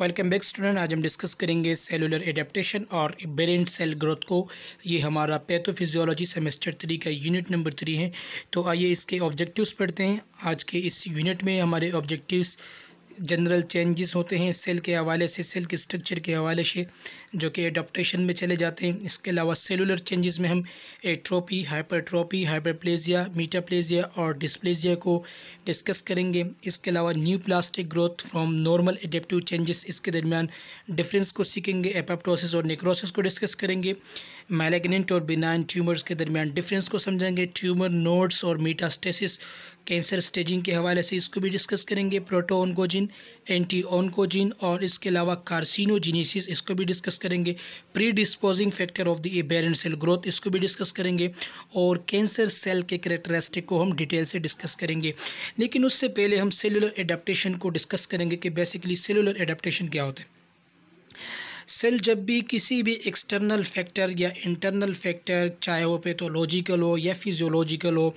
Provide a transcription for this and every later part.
Welcome back student आज हम discuss करेंगे सेलुलर एडेप्टेशन और ब्रेन सेल ग्रोथ को ये हमारा पैथोफिजियोलॉजी सेमेस्टर थ्री का यूनिट नंबर थ्री है तो आइए इसके ऑब्जेक्टिव्स पढ़ते हैं आज के इस यूनिट में हमारे ऑब्जेक्टिव्स जनरल चेंजेस होते हैं सेल के हवाले से सेल के स्ट्रक्चर के हवाले से जो कि एडाप्टेशन में चले जाते हैं इसके अलावा सेलुलर चेंजेस में हम एट्रोपी हाइपरट्रोपी हाइपरप्लेजिया मीटाप्लेजिया और डिस्प्लेजिया को डिस्कस करेंगे इसके अलावा neoplastic growth from normal adaptive changes इसके दरमियान डिफरेंस को सीखेंगे एपेप्टोसिस और नेक्रोसिस को डिस्कस करेंगे मैलेगनेंट और बिनाइन ट्यूमर्स के दरमियान डिफरेंस को समझेंगे ट्यूमर नोड्स और मीटास्टेसिस कैंसर स्टेजिंग के हवाले से इसको भी डिस्कस करेंगे प्रोटो ऑनकोजिन एंटी ऑनकोजिन और इसके अलावा कार्सिनोजिनीसिस इसको भी डिस्कस करेंगे predisposing factor of the barren cell growth इसको भी डिस्कस करेंगे और कैंसर सेल के करेक्टरिस्टिक को हम डिटेल से डिस्कस करेंगे लेकिन उससे पहले हम सेलुलर एडाप्टेशन को डिस्कस करेंगे कि बेसिकली सेलुलर एडाप्टेशन क्या होता है सेल जब भी किसी भी एक्सटर्नल फैक्टर या इंटरनल फैक्टर चाहे वो पैथोलॉजिकल हो या फिजियोलॉजिकल हो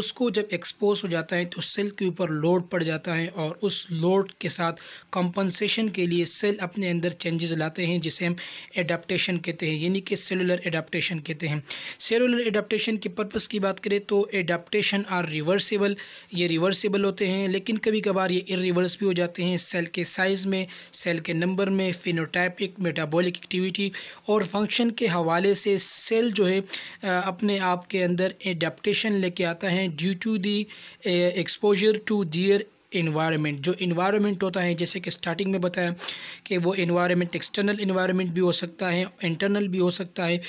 उसको जब एक्सपोज हो जाता है तो सेल के ऊपर लोड पड़ जाता है और उस लोड के साथ कंपनसेशन के लिए सेल अपने अंदर चेंजेस लाते हैं जिसे हम एडाप्टशन कहते हैं यानी कि सेलुलर एडाप्टशन कहते हैं सेलुलर एडाप्टशन के पर्पज़ की बात करें तो एडाप्टशन आर रिवर्सिबल ये रिवर्सिबल होते हैं लेकिन कभी कभार ये इरिवर्स भी हो जाते हैं सेल के साइज़ में सेल के नंबर में फिनोटाइपिक मेटाबॉलिक एक्टिविटी और फंक्शन के हवाले से सेल जो है अपने आप के अंदर एडेप्टन लेके आता है due to the exposure to their environment जो इन्वायरमेंट होता है जैसे कि स्टार्टिंग में बताया कि वो इन्वायरमेंट एक्सटर्नल इन्वायरमेंट भी हो सकता है इंटरनल भी हो सकता है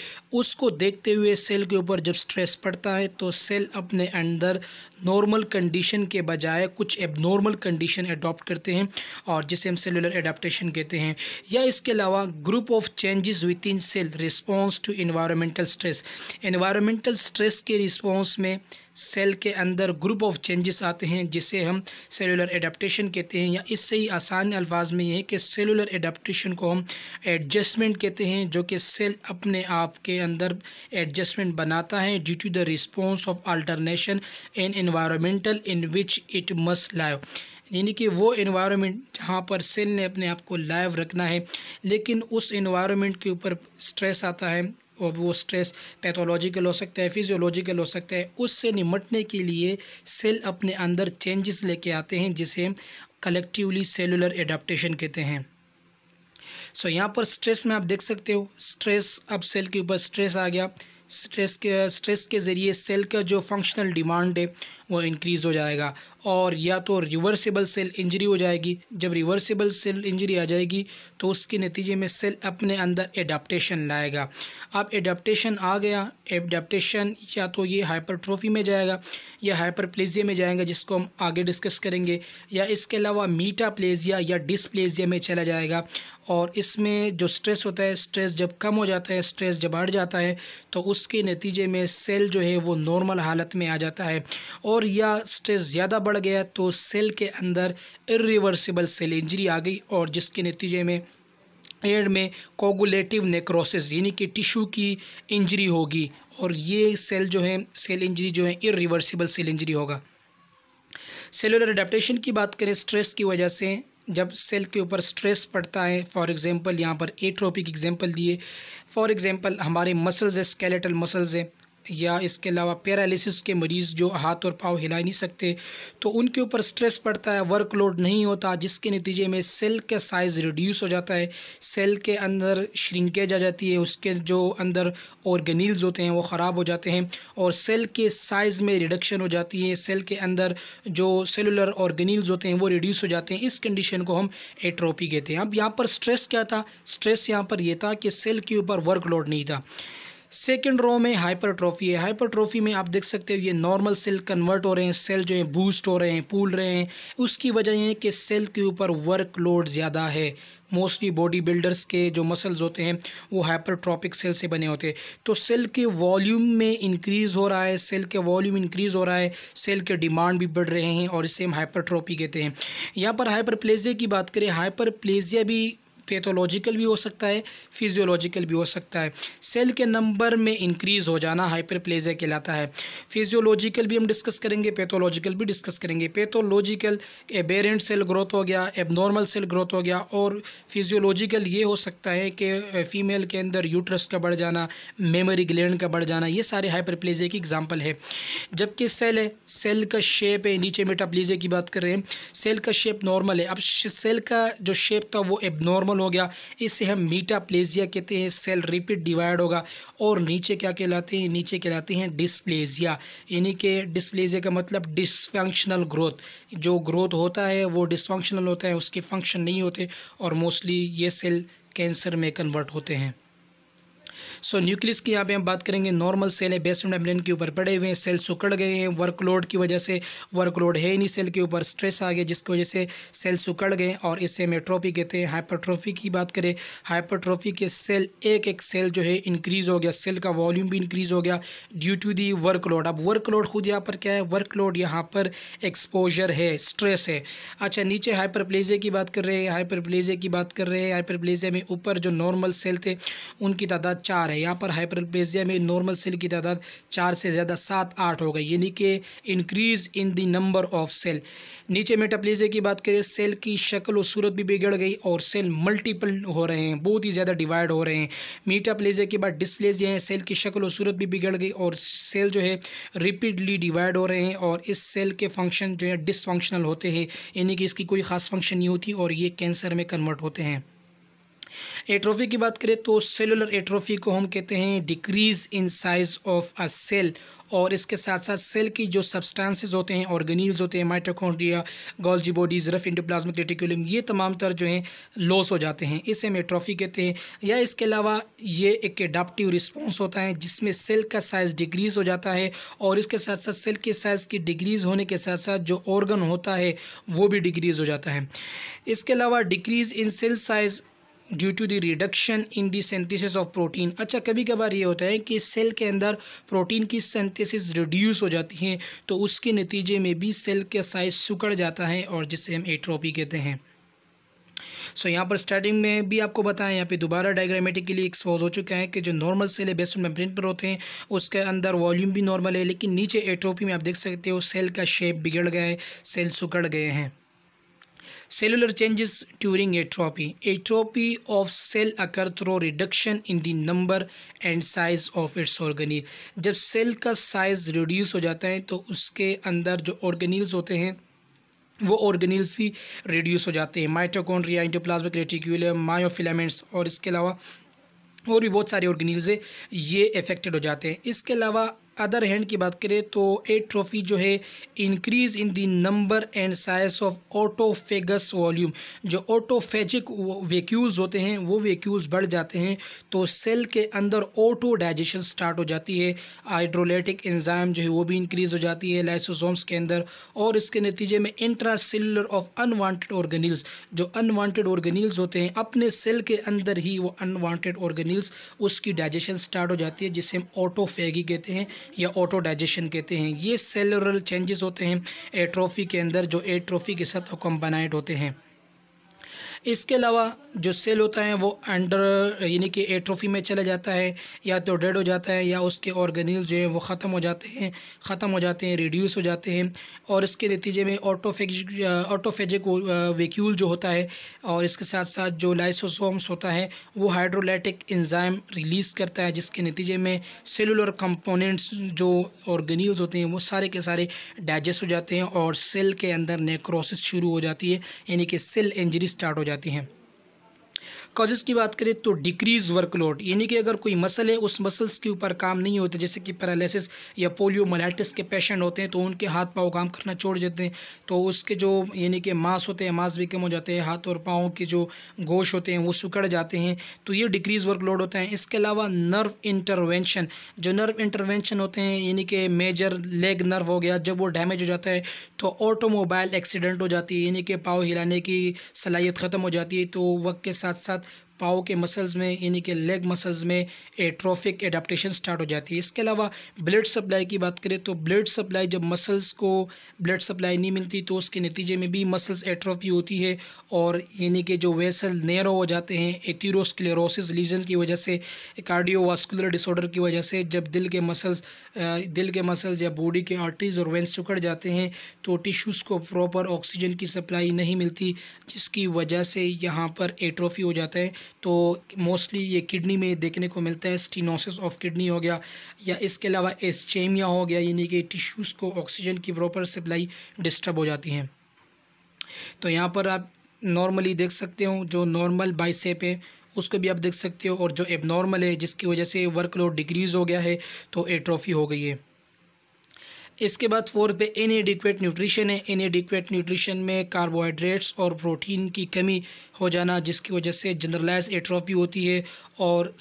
उसको देखते हुए सेल के ऊपर जब स्ट्रेस पड़ता है तो सेल अपने अंदर नॉर्मल कंडीशन के बजाय कुछ एबनॉर्मल कंडीशन अडॉप्ट करते हैं और जिसे हम सेलुलर एडाप्टेशन कहते हैं या इसके अलावा group of changes within cell response to environmental stress environmental stress के रिस्पॉन्स में सेल के अंदर ग्रुप ऑफ चेंजेस आते हैं जिसे हम सेलुलर एडाप्टेशन कहते हैं या इससे ही आसान अल्फाज में ये है कि सेलुलर एडाप्टेशन को हम एडजस्टमेंट कहते हैं जो कि सेल अपने आप के अंदर एडजस्टमेंट बनाता है due to the response of alternation in environmental in which it must live यानी कि वो इन्वायरमेंट जहाँ पर सेल ने अपने आप को लाइव रखना है लेकिन उस इन्वायरमेंट के ऊपर स्ट्रेस आता है अब वो स्ट्रेस पैथोलॉजिकल हो सकता है फिजियोलॉजिकल हो सकता है उससे निमटने के लिए सेल अपने अंदर चेंजेस लेके आते हैं जिसे कलेक्टिवली सेलुलर एडाप्टेशन कहते हैं सो so, यहाँ पर स्ट्रेस में आप देख सकते हो स्ट्रेस अब सेल के ऊपर स्ट्रेस आ गया स्ट्रेस के स्ट्रेस के ज़रिए सेल का जो फंक्शनल डिमांड है वो इंक्रीज़ हो जाएगा और या तो रिवर्सिबल सेल इंजरी हो जाएगी जब रिवर्सिबल सेल इंजरी आ जाएगी तो उसके नतीजे में सेल अपने अंदर एडाप्टेशन लाएगा अब एडाप्टेशन आ गया एडाप्टेशन या तो ये हाइपरट्रोफी में जाएगा या हाइपरप्लेजिया में जाएगा जिसको हम आगे डिस्कस करेंगे या इसके अलावा मीटाप्लेजिया या डिसप्लेजिया में चला जाएगा और इसमें जो स्ट्रेस होता है स्ट्रेस जब कम हो जाता है स्ट्रेस जब बढ़ जाता है तो उसके नतीजे में सेल जो है वो नॉर्मल हालत में आ जाता है और या स्ट्रेस ज़्यादा बढ़ पड़ गया तो सेल के अंदर इरिवर्सिबल सेल इंजरी आ गई और जिसके नतीजे में एड में कोगुलेटिव नेक्रोसिस यानी कि टिश्यू की इंजरी होगी और ये सेल जो है सेल इंजरी जो है इरिवर्सिबल सेल इंजरी होगा सेलुलर अडेप्टशन की बात करें स्ट्रेस की वजह से जब सेल के ऊपर स्ट्रेस पड़ता है फॉर एग्ज़ाम्पल यहाँ पर एट्रोपिक एग्जाम्पल दिए फॉर एग्ज़ाम्पल हमारे मसल्स है स्केलेटल मसल्स है या इसके अलावा पैरालिसिस के मरीज़ जो हाथ और पाँव हिला नहीं सकते तो उनके ऊपर स्ट्रेस पड़ता है वर्कलोड नहीं होता जिसके नतीजे में सेल का साइज़ रिड्यूस हो जाता है सेल के अंदर श्रिंकेज आ जाती है उसके जो अंदर ऑर्गेनिल्स होते हैं वो ख़राब हो जाते हैं और सेल के साइज़ में रिडक्शन हो जाती है सेल के अंदर जो सेलुलर ऑर्गेनिल्स होते हैं वो रिड्यूस हो जाते हैं इस कंडीशन को हम एट्रोपी कहते हैं अब यहाँ पर स्ट्रेस क्या था स्ट्रेस यहाँ पर यह था कि सेल के ऊपर वर्कलोड नहीं था सेकेंड रो में हाइपरट्रॉफी है हाइपरट्रॉफी में आप देख सकते हो ये नॉर्मल सेल कन्वर्ट हो रहे हैं सेल जो है बूस्ट हो रहे हैं फूल रहे हैं उसकी वजह ये है कि सेल के ऊपर वर्कलोड ज़्यादा है मोस्टली बॉडी बिल्डर्स के जो मसल्स होते हैं वो हाइपरट्रॉपिक सेल से बने होते हैं तो सेल के वॉल्यूम में इंक्रीज़ हो रहा है सेल के वॉल्यूम इंक्रीज़ हो रहा है सेल के डिमांड भी बढ़ रहे हैं और इसे हम हाइपरट्रॉपी कहते हैं यहाँ पर हाइपरप्लेजिया की बात करें हाइपरप्लेजिया भी पैथोलॉजिकल भी हो सकता है फिजियोलॉजिकल भी हो सकता है सेल के नंबर में इंक्रीज़ हो जाना हाइपरप्लेजिया कहलाता है फिजियोलॉजिकल भी हम डिस्कस करेंगे पैथोलॉजिकल भी डिस्कस करेंगे पैथोलॉजिकल एबेरेंट सेल ग्रोथ हो गया एबनॉर्मल सेल ग्रोथ हो गया और फिजियोलॉजिकल ये हो सकता है कि फीमेल के अंदर यूट्रस का बढ़ जाना मेमोरी ग्लैंड का बढ़ जाना ये सारे प्लेजिया की एग्जाम्पल है जबकि सेल है सेल का शेप है नीचे मेटाप्लेजिया की बात कर रहे हैं सेल का शेप नॉर्मल है अब सेल का जो शेप था वो एबनॉर्मल डाउन हो गया इससे हम मीटा प्लेजिया कहते हैं सेल रिपीट डिवाइड होगा और नीचे क्या कहलाते हैं नीचे कहलाते हैं डिस्प्लेजिया यानी कि डिस्प्लेजिया का मतलब डिसफंक्शनल ग्रोथ जो ग्रोथ होता है वो डिसफंक्शनल होता है उसके फंक्शन नहीं होते और मोस्टली ये सेल कैंसर में कन्वर्ट होते हैं सो न्यूक्लियस की यहाँ पे हम बात करेंगे नॉर्मल सेल है बेसमेंट एम्ब्रेन के ऊपर पड़े हुए हैं सेल सुकड़ गए हैं वर्कलोड की वजह से वर्कलोड है ही नहीं सेल के ऊपर स्ट्रेस आ गया जिसकी वजह से सेल सुकड़ गए और इसे मेट्रोपी कहते हैं हाइपरट्रोफी की बात करें हाइपरट्रोफी के सेल एक एक सेल जो है इंक्रीज़ हो गया सेल का वॉल्यूम भी इंक्रीज़ हो गया ड्यू टू दी वर्कलोड अब वर्कलोड खुद यहाँ पर क्या है वर्कलोड यहाँ पर एक्सपोजर है स्ट्रेस है अच्छा नीचे हाइपर की बात कर रहे हैं हाइपर की बात कर रहे हैं हाइपर में ऊपर जो नॉर्मल सेल थे उनकी तादाद चार चार है यहाँ पर हाइपरप्लेजिया में नॉर्मल सेल की तादाद चार से ज़्यादा सात आठ हो गई यानी कि increase in the number of cell नीचे मेटाप्लेजिया की बात करें सेल की शक्ल और सूरत भी बिगड़ गई और सेल मल्टीपल हो रहे हैं बहुत ही ज़्यादा डिवाइड हो रहे हैं मीटाप्लेजिया के बाद डिस्प्लेजिया है सेल की शक्ल और सूरत भी बिगड़ गई और सेल जो है रिपीडली डिवाइड हो रहे हैं और इस सेल के फंक्शन जो है डिसफंक्शनल होते हैं यानी कि इसकी कोई ख़ास फंक्शन नहीं होती और ये कैंसर में कन्वर्ट होते हैं एट्रोफी की बात करें तो सेलुलर एट्रोफी को हम कहते हैं decrease in size of a cell और इसके साथ साथ सेल की जो सब्सटेंसेस होते हैं ऑर्गेनिल्स होते हैं mitochondria Golgi bodies rough endoplasmic reticulum ये तमाम तर जो हैं लॉस हो जाते हैं इसे हम एट्रोफी कहते हैं या इसके अलावा ये एक एडाप्टिव रिस्पॉन्स होता है जिसमें सेल का साइज़ डिक्रीज़ हो जाता है और इसके साथ साथ सेल के साइज़ की डिक्रीज़ होने के साथ साथ जो ऑर्गन होता है वो भी डिक्रीज़ हो जाता है इसके अलावा decrease in cell size due to the reduction in the synthesis of protein अच्छा कभी कभार ये होता है कि सेल के अंदर प्रोटीन की सेंथिसिस रिड्यूस हो जाती है तो उसके नतीजे में भी सेल का साइज सुकड़ जाता है और जिसे हम एट्रोपी कहते हैं सो so, यहाँ पर स्टार्टिंग में भी आपको बताएं यहाँ पे दोबारा डायग्रामेटिकली एक्सपोज हो चुका है कि जो नॉर्मल सेल है बेस्ट मेम्ब्रेन पर होते हैं उसके अंदर वॉल्यूम भी नॉर्मल है लेकिन नीचे एट्रोपी में आप देख सकते हो सेल का शेप बिगड़ गया है सेल सुकड़ गए हैं cellular changes during atrophy atrophy of cell occur through reduction in the number and size of its organelle जब सेल का साइज रिड्यूस हो जाता है तो उसके अंदर जो ऑर्गेनिल्स होते हैं वो ऑर्गेनिल्स भी रिड्यूस हो जाते हैं माइटोकॉन्ड्रिया इंटोप्लाज्मिक रेटिक्यूल मायोफिलामेंट्स और इसके अलावा और भी बहुत सारे हैं ये अफेक्टेड हो जाते हैं इसके अलावा अदर हैंड की बात करें तो ए ट्रॉफी जो है increase in the number and size of autophagous volume जो ऑटोफेजिक वेक्यूल्स होते हैं वो वेक्यूल्स बढ़ जाते हैं तो सेल के अंदर ऑटो डाइजेशन स्टार्ट हो जाती है हाइड्रोलेटिक एंजाइम जो है वो भी इंक्रीज़ हो जाती है लाइसोसोम्स के अंदर और इसके नतीजे में इंट्रासेलुलर ऑफ अनवांटेड ऑर्गेनिल्स जो अनवांटेड ऑर्गेनिल्स होते हैं अपने सेल के अंदर ही वो अनवांटेड ऑर्गेनिल्स उसकी डाइजेशन स्टार्ट हो जाती है जिसे हम ऑटोफेगी कहते हैं या ऑटो डाइजेशन कहते हैं ये सेलुलर चेंजेस होते हैं एट्रोफी के अंदर जो एट्रोफी के साथ कंबाइनाइड होते हैं इसके अलावा जो सेल होता है वो अंडर यानी कि एट्रोफी में चला जाता है या तो डेड हो जाता है या उसके ऑर्गेनिल जो है वो ख़त्म हो जाते हैं ख़त्म हो जाते हैं रिड्यूस हो जाते हैं और इसके नतीजे में ऑटोफेजिक ऑटोफेजिक वेक्यूल जो होता है और इसके साथ साथ जो लाइसोसोम्स होता है वो हाइड्रोलाइटिक इंजाम रिलीज़ करता है जिसके नतीजे में सेलुलर कंपोनेंट्स जो ऑर्गेनिल्स होते हैं वो सारे के सारे डाइजेस्ट हो जाते हैं और सेल के अंदर नेक्रोसिस शुरू हो जाती है यानी कि सेल इंजरी स्टार्ट हो जाती हैं कॉजेज़ की बात करें तो डिक्रीज़ वर्कलोड यानी कि अगर कोई मसल है उस मसल्स के ऊपर काम नहीं होते जैसे कि पैरालिसिस या पोलियो मलाइटिस के पेशेंट होते हैं तो उनके हाथ पाँव काम करना छोड़ देते हैं तो उसके जो यानी कि मांस होते हैं मांस भी कम हो जाते हैं हाथ और पाँव के जो गोश होते हैं वो सुकड़ जाते हैं तो ये डिक्रीज़ वर्कलोड होते हैं इसके अलावा नर्व इंटरवेंशन जो नर्व इंटरवेंशन होते हैं यानी कि मेजर लेग नर्व हो गया जब वो डैमेज हो जाता है तो ऑटोमोबाइल एक्सीडेंट हो जाती है यानी कि पाँव हिलाने की सलाहियत ख़त्म हो जाती है तो वक्त के साथ साथ पाओ के मसल्स में यानी कि लेग मसल्स में एट्रोफिक एडाप्टेशन स्टार्ट हो जाती है इसके अलावा ब्लड सप्लाई की बात करें तो ब्लड सप्लाई जब मसल्स को ब्लड सप्लाई नहीं मिलती तो उसके नतीजे में भी मसल्स एट्रोफी होती है और यानी कि जो वेसल नेरो हो जाते हैं एथीरोस्क्लेरोसिस लीजन की वजह से कार्डियोवास्कुलर डिसऑर्डर की वजह से जब दिल के मसल्स दिल के मसल्स या बॉडी के आर्टरीज और वेंस सुखड़ जाते हैं तो टिश्यूज़ को प्रॉपर ऑक्सीजन की सप्लाई नहीं मिलती जिसकी वजह से यहाँ पर एट्रोफी हो जाता है तो मोस्टली ये किडनी में देखने को मिलता है स्टीनोसिस ऑफ किडनी हो गया या इसके अलावा एस्चेमिया हो गया यानी कि टिश्यूज़ को ऑक्सीजन की प्रॉपर सप्लाई डिस्टर्ब हो जाती है तो यहाँ पर आप नॉर्मली देख सकते हो जो नॉर्मल बाइसेप है उसको भी आप देख सकते हो और जो एबनॉर्मल है जिसकी वजह से वर्कलोड डिक्रीज़ हो गया है तो एट्रोफी हो गई है इसके बाद फोर्थ पे इनएडिक्वेट न्यूट्रिशन है इनएडिक्वेट न्यूट्रिशन में कार्बोहाइड्रेट्स और प्रोटीन की कमी हो जाना जिसकी वजह से जनरलाइज एट्रोपी होती है और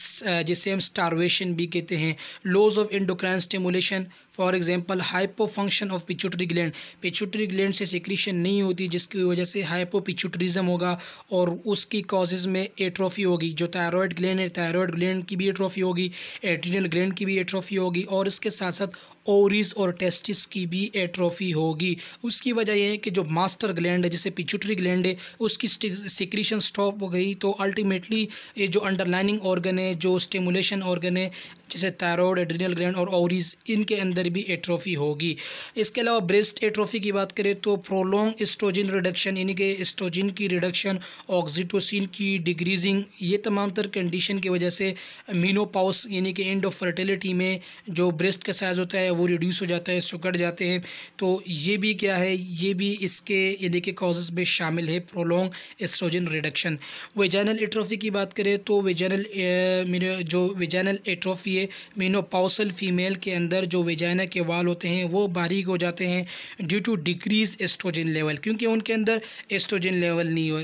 जिसे हम स्टारवेशन भी कहते हैं loss of endocrine stimulation for example hypo function of pituitary gland pituitary gland से सिक्रीशन नहीं होती जिसकी वजह से हाइपो पिचुटरीज़म होगा और उसकी कॉजेज़ में एट्रोफी होगी जो थायरॉयड ग्लैंड है थायरॉयड ग्लैंड की भी एट्रोफी होगी एट्रीनल ग्लैंड की भी एट्रोफी होगी और इसके साथ साथ ओरिस और टेस्टिस की भी एट्रोफी होगी उसकी वजह यह है कि जो मास्टर ग्लैंड है जैसे पिचुटरी ग्लैंड है उसकी सिक्रीशन कंपटीशन स्टॉप हो गई तो अल्टीमेटली ये जो अंडरलाइनिंग ऑर्गन है जो स्टिमुलेशन ऑर्गन है जैसे थायरॉयड एड्रिनल ग्लैंड और ओवरीज इनके अंदर भी एट्रोफी होगी इसके अलावा ब्रेस्ट एट्रोफी की बात करें तो प्रोलोंग एस्ट्रोजन रिडक्शन यानी कि एस्ट्रोजन की रिडक्शन ऑक्सीटोसिन की डिग्रीजिंग ये तमाम तर कंडीशन की वजह से मीनोपाउस यानी कि एंड ऑफ फर्टिलिटी में जो ब्रेस्ट का साइज़ होता है वो रिड्यूस हो जाता है सुकड़ जाते हैं तो ये भी क्या है ये भी इसके यानी कि कॉजेज़ में शामिल है prolong oestrogen reduction vaginal atrophy की बात करें तो वेजैनल जो वेजैनल एट्रोफी है मीनोपाउसल फीमेल के अंदर जो वेजाइना के वाल होते हैं वो बारीक हो जाते हैं due to decrease oestrogen level क्योंकि उनके अंदर एस्ट्रोजन लेवल नहीं हो,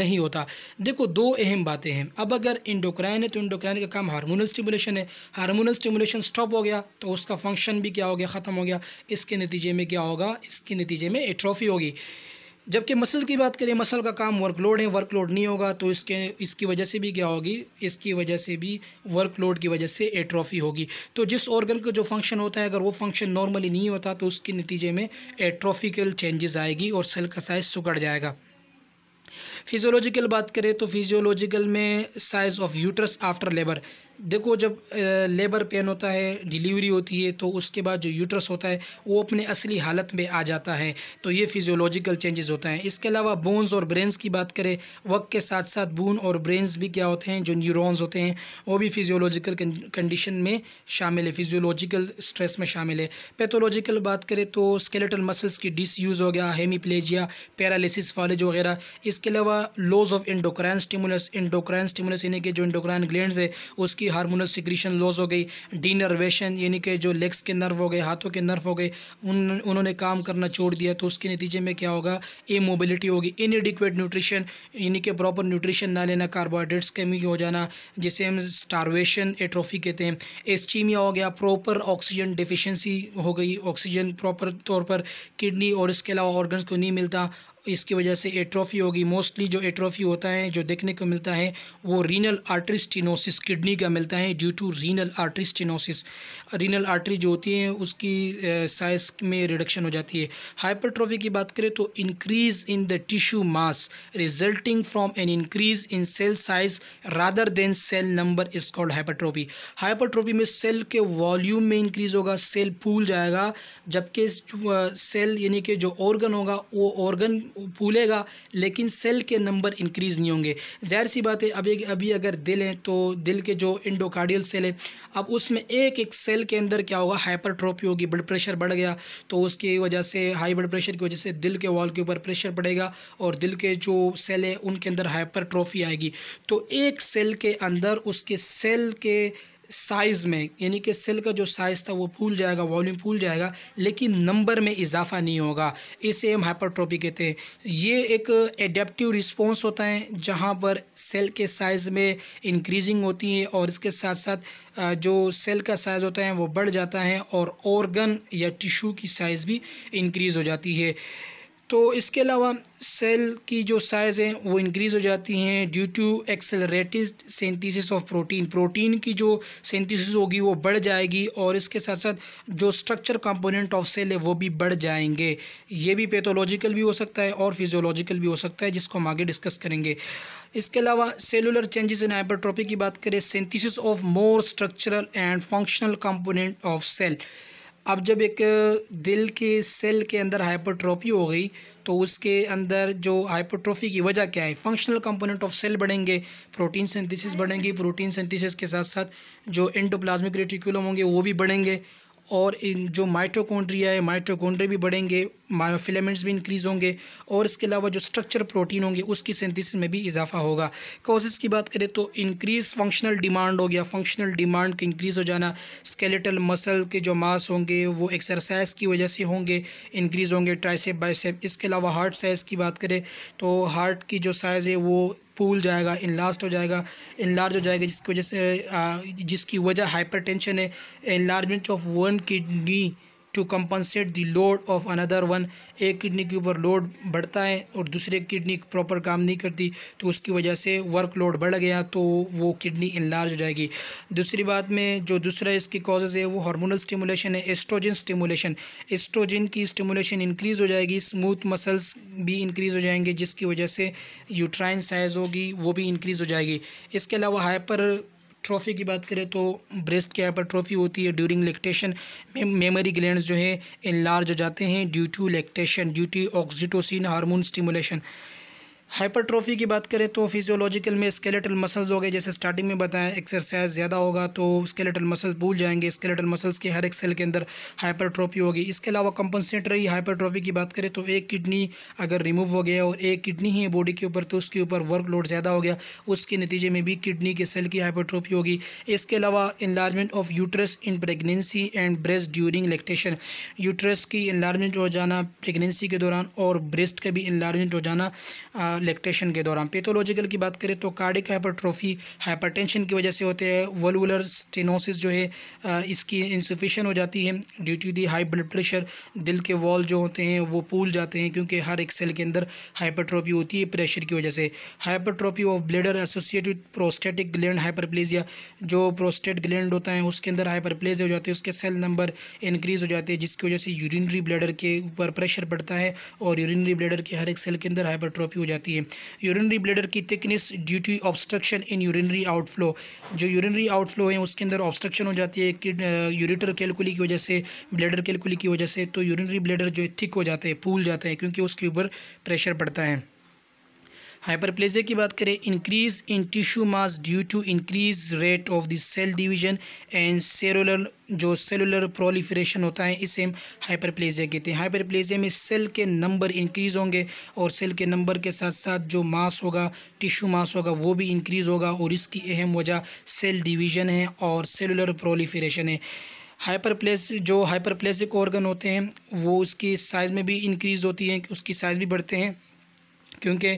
नहीं होता देखो दो अहम बातें हैं अब अगर इंडोक्राइन है तो इंडोक्राइन का काम हार्मोनल स्टिमुलेशन है हार्मोनल स्टिमुलेशन स्टॉप हो गया तो उसका फंक्शन भी क्या हो गया ख़त्म हो गया इसके नतीजे में क्या होगा इसके नतीजे में एट्रोफी होगी जबकि मसल की बात करें मसल का काम वर्कलोड है वर्कलोड नहीं होगा तो इसके इसकी वजह से भी क्या होगी इसकी वजह से भी वर्कलोड की वजह से एट्रॉफी होगी तो जिस ऑर्गन का जो फंक्शन होता है अगर वो फंक्शन नॉर्मली नहीं होता तो उसके नतीजे में एट्रॉफिकल चेंजेस आएगी और सेल का साइज सुगड़ जाएगा फिजियोलॉजिकल बात करें तो फिजियोलॉजिकल में size of uterus after labour देखो जब लेबर पेन होता है डिलीवरी होती है तो उसके बाद जो यूट्रस होता है वो अपने असली हालत में आ जाता है तो ये फिजियोलॉजिकल चेंजेस होते हैं इसके अलावा बोन्स और ब्रेन्स की बात करें वक्त के साथ साथ बोन और ब्रेन्स भी क्या होते हैं जो न्यूरॉन्स होते हैं वो भी फिजियोलॉजिकल कंडीशन में शामिल है फिजियोलॉजिकल स्ट्रेस में शामिल है पैथोलॉजिकल बात करें तो स्केलेटल मसल्स की डिसयूज़ हो गया हेमीप्लेजिया पैरालिसिस फॉलेज वगैरह इसके अलावा laws of endocrine stimulus endocrine stimulus यानी कि जो इंडोक्राइन ग्लैंड है उसकी की हार्मोनल सिक्रीशन लॉस हो गई डीनर्वेशन यानी कि जो लेग्स के नर्व हो गए हाथों के नर्व हो गए उन उन्होंने काम करना छोड़ दिया तो उसके नतीजे में क्या होगा ए मोबिलिटी होगी इनडिक्वेट न्यूट्रिशन यानी कि प्रॉपर न्यूट्रिशन ना लेना कार्बोहाइड्रेट्स कमी हो जाना जिसे हम स्टारवेशन एट्रोफी कहते हैं एस्टीमिया हो गया प्रॉपर ऑक्सीजन डिफिशेंसी हो गई ऑक्सीजन प्रॉपर तौर पर किडनी और इसके अलावा ऑर्गन को नहीं मिलता इसकी वजह से एट्रोफी होगी मोस्टली जो एट्रोफी होता है जो देखने को मिलता है वो रीनल आर्टरी स्टिनोसिस किडनी का मिलता है due to renal artery stenosis renal artery जो होती है उसकी साइज में रिडक्शन हो जाती है हाइपरट्रोफी की बात करें तो increase in the tissue mass resulting from an increase in cell size rather than cell number is called hypertrophy hypertrophy में सेल के वॉल्यूम में इंक्रीज होगा सेल फूल जाएगा जबकि सेल यानी कि जो ऑर्गन होगा वो ऑर्गन फूलेगा लेकिन सेल के नंबर इंक्रीज़ नहीं होंगे ज़ाहिर सी बात है अभी अभी अगर दिल है तो दिल के जो इंडोकार्डियल सेल है अब उसमें एक एक सेल के अंदर क्या होगा ट्रॉफी होगी ब्लड प्रेशर बढ़ गया तो उसकी वजह से हाई ब्लड प्रेशर की वजह से दिल के वॉल के ऊपर प्रेशर पड़ेगा और दिल के जो सेल है उनके अंदर ट्रॉफी आएगी तो एक सेल के अंदर उसके सेल के साइज़ में यानी कि सेल का जो साइज़ था वो फूल जाएगा वॉल्यूम फूल जाएगा लेकिन नंबर में इजाफा नहीं होगा इसे हम हाइपरट्रॉपी कहते हैं ये एक एडेप्टिव रिस्पॉन्स होता है जहाँ पर सेल के साइज़ में इंक्रीजिंग होती है और इसके साथ साथ जो सेल का साइज़ होता है वो बढ़ जाता है और ऑर्गन या टिशू की साइज़ भी इंक्रीज़ हो जाती है तो इसके अलावा सेल की जो साइज़ है वो इंक्रीज़ हो जाती हैं due to accelerated synthesis of protein protein की जो सेंथिसिस होगी वो बढ़ जाएगी और इसके साथ साथ जो स्ट्रक्चर कंपोनेंट ऑफ सेल है वो भी बढ़ जाएंगे ये भी पैथोलॉजिकल भी हो सकता है और फिजियोलॉजिकल भी हो सकता है जिसको हम आगे डिस्कस करेंगे इसके अलावा सेलुलर चेंजेस इन हाइपरट्रॉपी की बात करें synthesis of more structural and functional component of cell अब जब एक दिल के सेल के अंदर हाइपोट्रोफी हो गई तो उसके अंदर जो हाइपोट्रोफी की वजह क्या है फंक्शनल कंपोनेंट ऑफ सेल बढ़ेंगे प्रोटीन सिंथेसिस बढ़ेंगी प्रोटीन सिंथेसिस के साथ साथ जो एंडोप्लाज्मिक रेटिकुलम होंगे वो भी बढ़ेंगे और इन जो माइट्रोकोंड्रिया है माइट्रोकोंड्रिया भी बढ़ेंगे मायोफिलामेंट्स भी इंक्रीज़ होंगे और इसके अलावा जो स्ट्रक्चर प्रोटीन होंगे उसकी सिंथेसिस में भी इजाफा होगा कॉजेज़ की बात करें तो इंक्रीज़ फंक्शनल डिमांड हो गया फंक्शनल डिमांड का इंक्रीज़ हो जाना स्केलेटल मसल के जो मास होंगे वो एक्सरसाइज की वजह से होंगे इंक्रीज़ होंगे ट्राइसेप बाइसेप इसके अलावा हार्ट साइज़ की बात करें तो हार्ट की जो साइज़ है वो फूल जाएगा इनलास्ट हो जाएगा इनलार्ज हो जाएगा जिसकी वजह से जिसकी वजह हाइपरटेंशन है enlargement of one kidney to compensate the load of another one एक किडनी के ऊपर लोड बढ़ता है और दूसरे किडनी प्रॉपर काम नहीं करती तो उसकी वजह से वर्क लोड बढ़ गया तो वो किडनी इनलार्ज हो जाएगी दूसरी बात में जो दूसरा इसके कॉजेज़ है वो हार्मोनल स्टिमुलेशन है एस्ट्रोजन स्टिमुलेशन एस्ट्रोजन की स्टिमुलेशन इंक्रीज़ हो जाएगी स्मूथ मसल्स भी इंक्रीज़ हो जाएंगे जिसकी वजह से यूट्राइन साइज़ होगी वो भी इंक्रीज़ हो जाएगी इसके अलावा हाइपर ट्रॉफी की बात करें तो ब्रेस्ट के ट्रॉफी होती है during lactation mammary mammary gland जो है इन लार्ज हो जाते हैं due to lactation due to oxytocin hormone stimulation hypertrophy की बात करें तो फिजियोलॉजिकल में स्केलेटल मसल्स हो गए जैसे स्टार्टिंग में बताएं एक्सरसाइज ज़्यादा होगा तो स्केलेटल मसल्स भूल जाएंगे स्केलेटल मसल्स के हर एक सेल के अंदर हाइपरट्रॉफी होगी इसके अलावा कंपनसेटरी हाइपरट्रॉफी की बात करें तो एक किडनी अगर रिमूव हो गया और एक किडनी ही है बॉडी के ऊपर तो उसके ऊपर वर्कलोड ज़्यादा हो गया उसके नतीजे में भी किडनी के सेल की हाइपरट्रॉफी होगी इसके अलावा enlargement of uterus in pregnancy and breast during lactation uterus की इन्लार्जमेंट हो जाना प्रेगनेंसी के दौरान और ब्रेस्ट का भी इन्लार्जमेंट हो जाना लेक्टेशन के दौरान पेथोलॉजिकल की बात करें तो कार्डिक हाइपरट्रोफी हाइपरटेंशन की वजह से होते हैं वलवुलर स्टेनोसिस जो है इसकी इंसफिशन हो जाती है due to the high blood pressure दिल के वॉल जो होते हैं वो पूल जाते हैं क्योंकि हर एक सेल के अंदर हाइपरट्रोपी होती है प्रेशर की वजह से hypertrophy of bladder associated prostatic gland hyperplasia जो प्रोस्टेट ग्लैंड होता है उसके अंदर हाइपरप्लेजिया हो जाती है उसके सेल नंबर इंक्रीज़ हो जाते हैं जिसकी वजह से यूरिनरी ब्लेडर के ऊपर प्रेशर पड़ता है और यूरिनरी ब्लेडर के हर एक सेल के अंदर हाइपरट्रोपी हो जाती है सकती है यूरिनरी ब्लेडर की thickness due to obstruction in urinary outflow जो यूरिनरी आउटफ्लो है उसके अंदर ऑब्स्ट्रक्शन हो जाती है यूरिटर कैलकुली की वजह से ब्लेडर कैलकुली की वजह से तो यूरिनरी ब्लेडर जो है थिक हो जाता है फूल जाता है क्योंकि उसके ऊपर प्रेशर पड़ता है हाइपरप्लेजिया की बात करें increase in tissue mass due to increase rate of the cell division and cellular जो सेलुलर प्रोलिफरेशन होता है इसे हम हाइपरप्लेजिया कहते हैं हाइपरप्लेजिया में सेल के नंबर इंक्रीज होंगे और सेल के नंबर के साथ साथ जो मास होगा टिश्यू मास होगा वो भी इंक्रीज़ होगा और इसकी अहम वजह सेल डिवीजन है और सेलुलर प्रोलिफरेशन है हाइपरप्लेस जो हाइपरप्लेसिक ऑर्गन होते हैं वो उसकी साइज़ में भी इंक्रीज़ होती है उसकी साइज़ भी बढ़ते हैं क्योंकि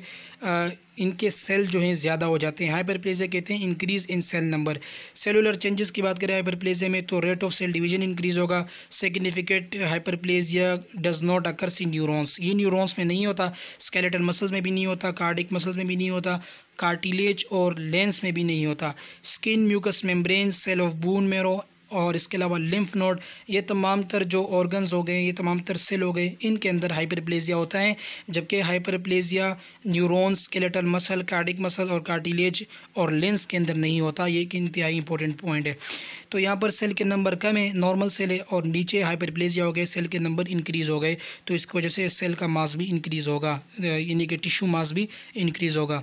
इनके सेल जो हैं ज़्यादा हो जाते हैं हाइपरप्लेजिया कहते हैं increase in cell number cellular changes की बात करें हाइपरप्लेजिया में तो rate of cell division increase होगा significant hyperplasia does not occurs in neurons ये न्यूरॉन्स में नहीं होता स्केलेटल मसल्स में भी नहीं होता कार्डिक मसल्स में भी नहीं होता कार्टिलेज और लेंस में भी नहीं होता skin mucous membrane cell of bone marrow और इसके अलावा लिम्फ नोड ये तमाम तर जो ऑर्गन्स हो गए ये तमाम तर सेल हो गए इनके अंदर हाइपरप्लेजिया होता है जबकि hyperplasia neurons skeletal muscle cardiac muscle और कार्टिलेज और लेंस के अंदर नहीं होता ये एक इंतहाई इंपॉर्टेंट पॉइंट है तो यहाँ पर सेल के नंबर कम है नॉर्मल सेल है और नीचे हाइपरप्लेजिया हो गए सेल के नंबर इंक्रीज़ हो गए तो इसकी वजह से सेल का मास भी इंक्रीज़ होगा यानी कि टिश्यू मास भी इंक्रीज़ होगा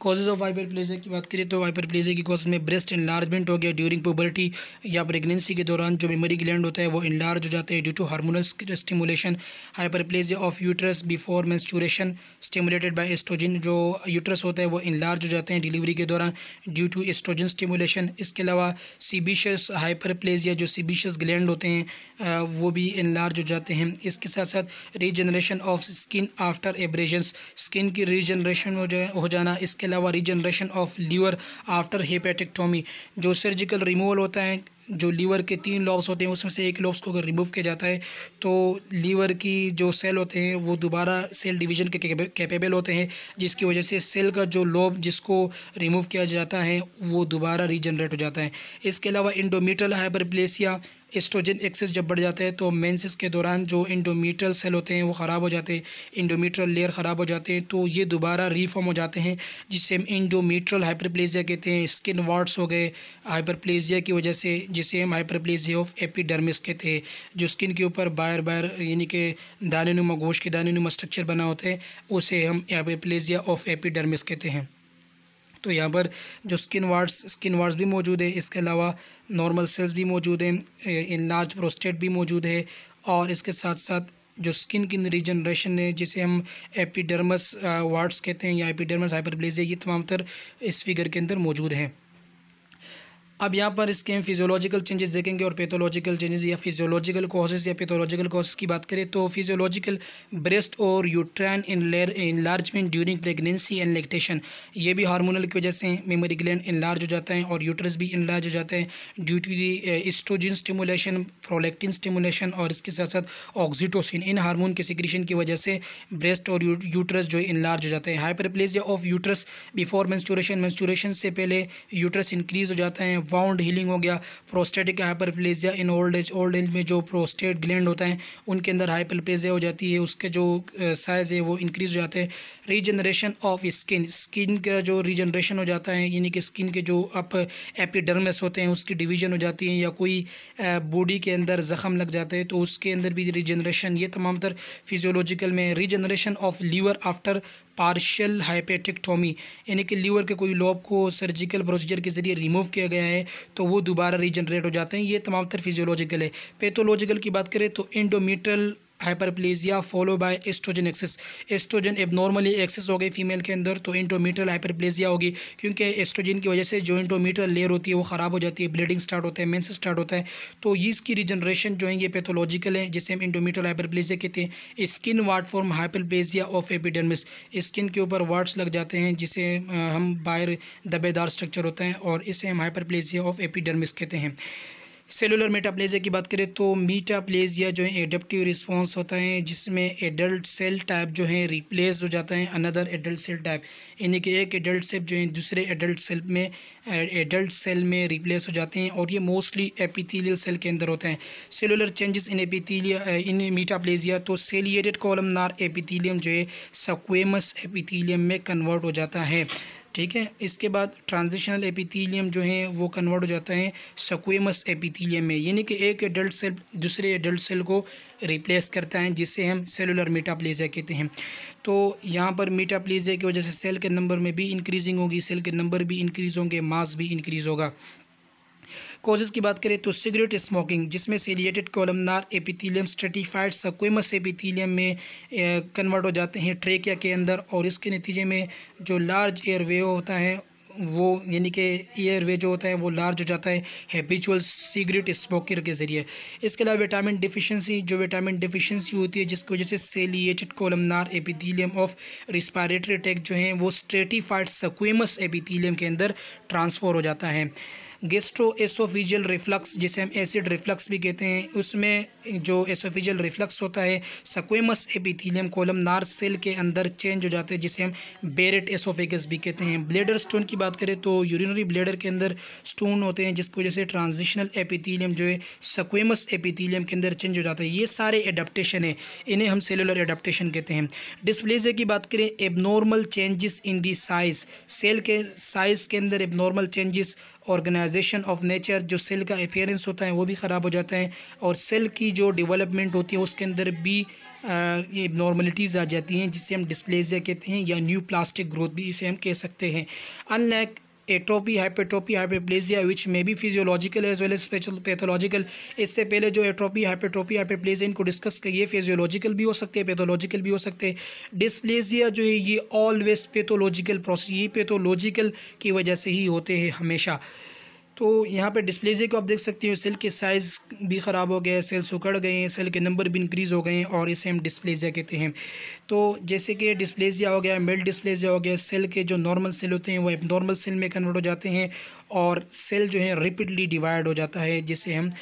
कॉजेज़ ऑफ वाइपर प्लेजर की बात करें तो वाइपर प्लेजर की कॉज में ब्रेस्ट इनलार्जमेंट हो गया ड्यूरिंग पोबर्टी या प्रेगनेंसी के दौरान जो मेमरी ग्लैंड होता है वो इनलार्ज हो जाते हैं due to hormonal stimulation hyperplasia of uterus before menstruation stimulated by estrogen जो यूट्रस होता है वो इनलार्ज हो जाते हैं डिलीवरी के दौरान ड्यू टू एस्ट्रोजन स्टिमुलेशन इसके अलावा सीबिशस हाइपर प्लेजिया जो सीबिशस ग्लैंड होते हैं वो भी इनलार्ज हो जाते हैं इसके साथ साथ regeneration of skin after abrasion skin की रीजनरेशन हो जाना इसके इसके अलावा regeneration of liver after hepatectomy जो सर्जिकल रिमूवल होता है जो लीवर के तीन लॉब्स होते हैं उसमें से एक लॉब्स को अगर रिमूव किया जाता है तो लीवर की जो सेल होते हैं वो दोबारा सेल डिवीजन के कैपेबल होते हैं जिसकी वजह से सेल का जो लॉब जिसको रिमूव किया जाता है वो दोबारा रीजनरेट हो जाता है इसके अलावा इंडोमीटल हाइपरप्लेसिया एस्ट्रोजन एक्सेस जब बढ़ जाता है तो मेंसेस के दौरान जो इंडोमीट्रल सेल होते हैं वो ख़राब हो जाते हैं इंडोमीट्रल लेयर ख़राब हो जाते हैं तो ये दोबारा रीफॉर्म हो जाते हैं जिससे हम इंडोमीट्रल हाइपरप्लेजिया कहते हैं स्किन वार्ड्स हो गए हाइपरप्लेजिया की वजह से जिसे हम हाइपरप्लेजिया ऑफ एपीडर्मिस कहते हैं जो स्किन के ऊपर बायर बायर यानी कि दाने नुमा गोश के दाने नुमा स्ट्रक्चर बना होता है उसे हम हाइपरप्लेजिया ऑफ एपीडर्मिस कहते हैं तो यहाँ पर जो स्किन वार्ड्स स्किन वार्ड्स भी मौजूद है इसके अलावा नॉर्मल सेल्स भी मौजूद हैं इन लार्ज प्रोस्टेट भी मौजूद है और इसके साथ साथ जो स्किन की रिजनरेशन है जिसे हम एपिडर्मस वार्ड्स कहते हैं या एपिडर्मस हाइपरब्लेजिया ये तमाम तर इस फिगर के अंदर मौजूद हैं अब यहाँ पर इसके हम फिजियोलॉजिकल चेंजेस देखेंगे और पैथोलॉजिकल चेंजेस या फिजियोलॉजिकल कॉजेज या पैथोलॉजिकल कॉजेज की बात करें तो फिजियोलॉजिकल ब्रेस्ट और इन enlargement during pregnancy and lactation ये भी हार्मोनल की वजह से मेमोरी ग्लैंड इनलार्ज हो जाता है और यूट्रस भी इनलार्ज हो जाता है due to the estrogen stimulation prolactin stimulation और इसके साथ साथ ऑक्जीटोसिन इन हारमोन के सिक्रीशन की वजह से ब्रेस्ट और यूट्रस जो इनलार्ज हो जाते हैं hyperplasia of uterus before menstruation menstruation से पहले यूट्रस इंक्रीज हो जाता है वाउंड हीलिंग हो गया prostatic hyperplasia in old age old age में जो प्रोस्टेट ग्लैंड होता है उनके अंदर हाइपरप्लेजिया हो जाती है उसके जो साइज़ है वो इंक्रीज़ हो जाते हैं रीजनरेशन ऑफ स्किन स्किन का जो रीजनरेशन हो जाता है यानी कि स्किन के जो अप एपिडर्मस होते हैं उसकी डिवीजन हो जाती है या कोई बॉडी के अंदर ज़ख़म लग जाते हैं तो उसके अंदर भी रीजनरेशन ये तमाम तर फिजियोलॉजिकल में regeneration of liver after partial hepatectomy यानी कि लीवर के कोई लोब को सर्जिकल प्रोसीजर के ज़रिए रिमूव किया गया है तो वो दोबारा रीजनरेट हो जाते हैं ये तमाम तर फिजियोलॉजिकल है पैथोलॉजिकल की बात करें तो endometrial hyperplasia follow by estrogen excess estrogen abnormally excess हो गई फीमेल के अंदर तो इंटोमीटरल हाइपरप्लेजिया होगी क्योंकि एस्ट्रोजन की वजह से जो इंटोमीटल लेयर होती है वो ख़राब हो जाती है ब्लीडिंग स्टार्ट होता है मेंस स्टार्ट होता है तो ये इसकी रिजनरेशन जो है ये पैथोलॉजिकल है जिसे हम इंटोमीटरल हाइपरप्लेजिया कहते हैं skin wart form hyperplasia of epidermis skin के ऊपर वाट्स लग जाते हैं जिसे हम बाहर दबेदार स्ट्रक्चर होता है और इसे हम हाइपरप्लेजिया ऑफ एपिडर्मिस कहते हैं सेलुलर मीटाप्लेजिया की बात करें तो मीटाप्लेजिया जो है एडेप्टिव रिस्पॉन्स होता है जिसमें एडल्ट सेल टाइप जो है रिप्लेस हो जाता है अनदर एडल्ट सेल टाइप यानी कि एक एडल्ट सेल जो है दूसरे एडल्ट सेल में एडल्ट सेल में रिप्लेस हो जाते हैं और ये मोस्टली एपिथीलियल सेल के अंदर होते हैं सेलुलर चेंजेस इन एपिथीलिया इन मीटाप्लेजिया तो सेलिएटेड कॉलमनार एपिथीलियम जो है सक्वेमस एपिथीलियम में कन्वर्ट हो जाता है ठीक है इसके बाद ट्रांजिशनल एपिथीलियम जो है वो कन्वर्ट हो जाता है सकुएमस एपिथीलियम में यानी कि एक एडल्ट सेल दूसरे एडल्ट सेल को रिप्लेस करता है जिसे हम सेलुलर मीटाप्लेजिया कहते हैं तो यहाँ पर मीटाप्लेजिया की वजह से सेल के नंबर में भी इंक्रीजिंग होगी सेल के नंबर भी इंक्रीज़ होंगे मास भी इंक्रीज़ होगा कॉजेज़ की बात करें तो सिगरेट स्मोकिंग जिसमें ciliated columnar epithelium stratified squamous epithelium में कन्वर्ट हो जाते हैं ट्रेकिया के अंदर और इसके नतीजे में जो लार्ज एयरवे होता है वो यानी कि एयरवे जो होता है वो लार्ज हो जाता है हैबिचुअल सिगरेट स्मोकर के ज़रिए इसके अलावा विटामिन डिफिशेंसी जो विटामिन डिफिशेंसी होती है जिसकी वजह से ciliated columnar epithelium of respiratory attack जो हैं वो स्ट्रेटिफाइड सक्वेमस एपिथीलियम के अंदर ट्रांसफ़र हो जाता है गेस्ट्रो एसोफिजियल रिफ्लक्स जिसे हम एसिड रिफ्लक्स भी कहते हैं उसमें जो एसोफिजियल रिफ्लक्स होता है सक्वेमस एपिथीलियम कोलम नार सेल के अंदर चेंज हो जाते हैं जिसे हम बेरेट एसोफेगस भी कहते हैं ब्लेडर स्टोन की बात करें तो यूरिनरी ब्लेडर के अंदर स्टोन होते हैं जिसकी वजह से ट्रांजिशनल एपिथीलियम जो है सक्वेमस एपिथीलियम के अंदर चेंज हो जाता है ये सारे एडप्टेशन है इन्हें हम सेलुलर एडप्टेशन कहते हैं डिस्प्लेजे की बात करें abnormal changes in the size cell के साइज़ के अंदर abnormal changes organization of nature जो सेल का अपेयरेंस होता है वो भी ख़राब हो जाता है और सेल की जो डेवलपमेंट होती है उसके अंदर भी ये नॉर्मलिटीज़ आ जाती हैं जिसे हम डिस्प्लेजिया कहते हैं या न्यू प्लास्टिक ग्रोथ भी इसे हम कह सकते हैं unlike atrophy hypertrophy hyperplasia which may be physiological as well as pathological इससे पहले जो एट्रोपी हाइपेट्रोपी हाइपेप्लेजिया इनको डिस्कस करिए फिजियोलॉजिकल भी हो सकते हैं पैथोलॉजिकल भी हो सकते हैं डिस्प्लेजिया जो है ये ऑलवेज पैथोलॉजिकल प्रोसेस ये पैथोलॉजिकल की वजह से ही होते हैं हमेशा तो यहाँ पे डिस्प्लेजे को आप देख सकते हो सेल के साइज़ भी ख़राब हो गए सेल्स सेल गए हैं सेल के नंबर भी इंक्रीज़ हो गए हैं और इसे हम डिस्प्लेजिया कहते हैं तो जैसे कि डिस्प्लेजिया हो गया मेल डिस्प्लेजिया हो गया सेल के जो नॉर्मल सेल होते हैं वो एब नॉर्मल सेल में कन्वर्ट हो जाते हैं और सेल जो है रिपीटली डिवाइड हो जाता है जिसे हम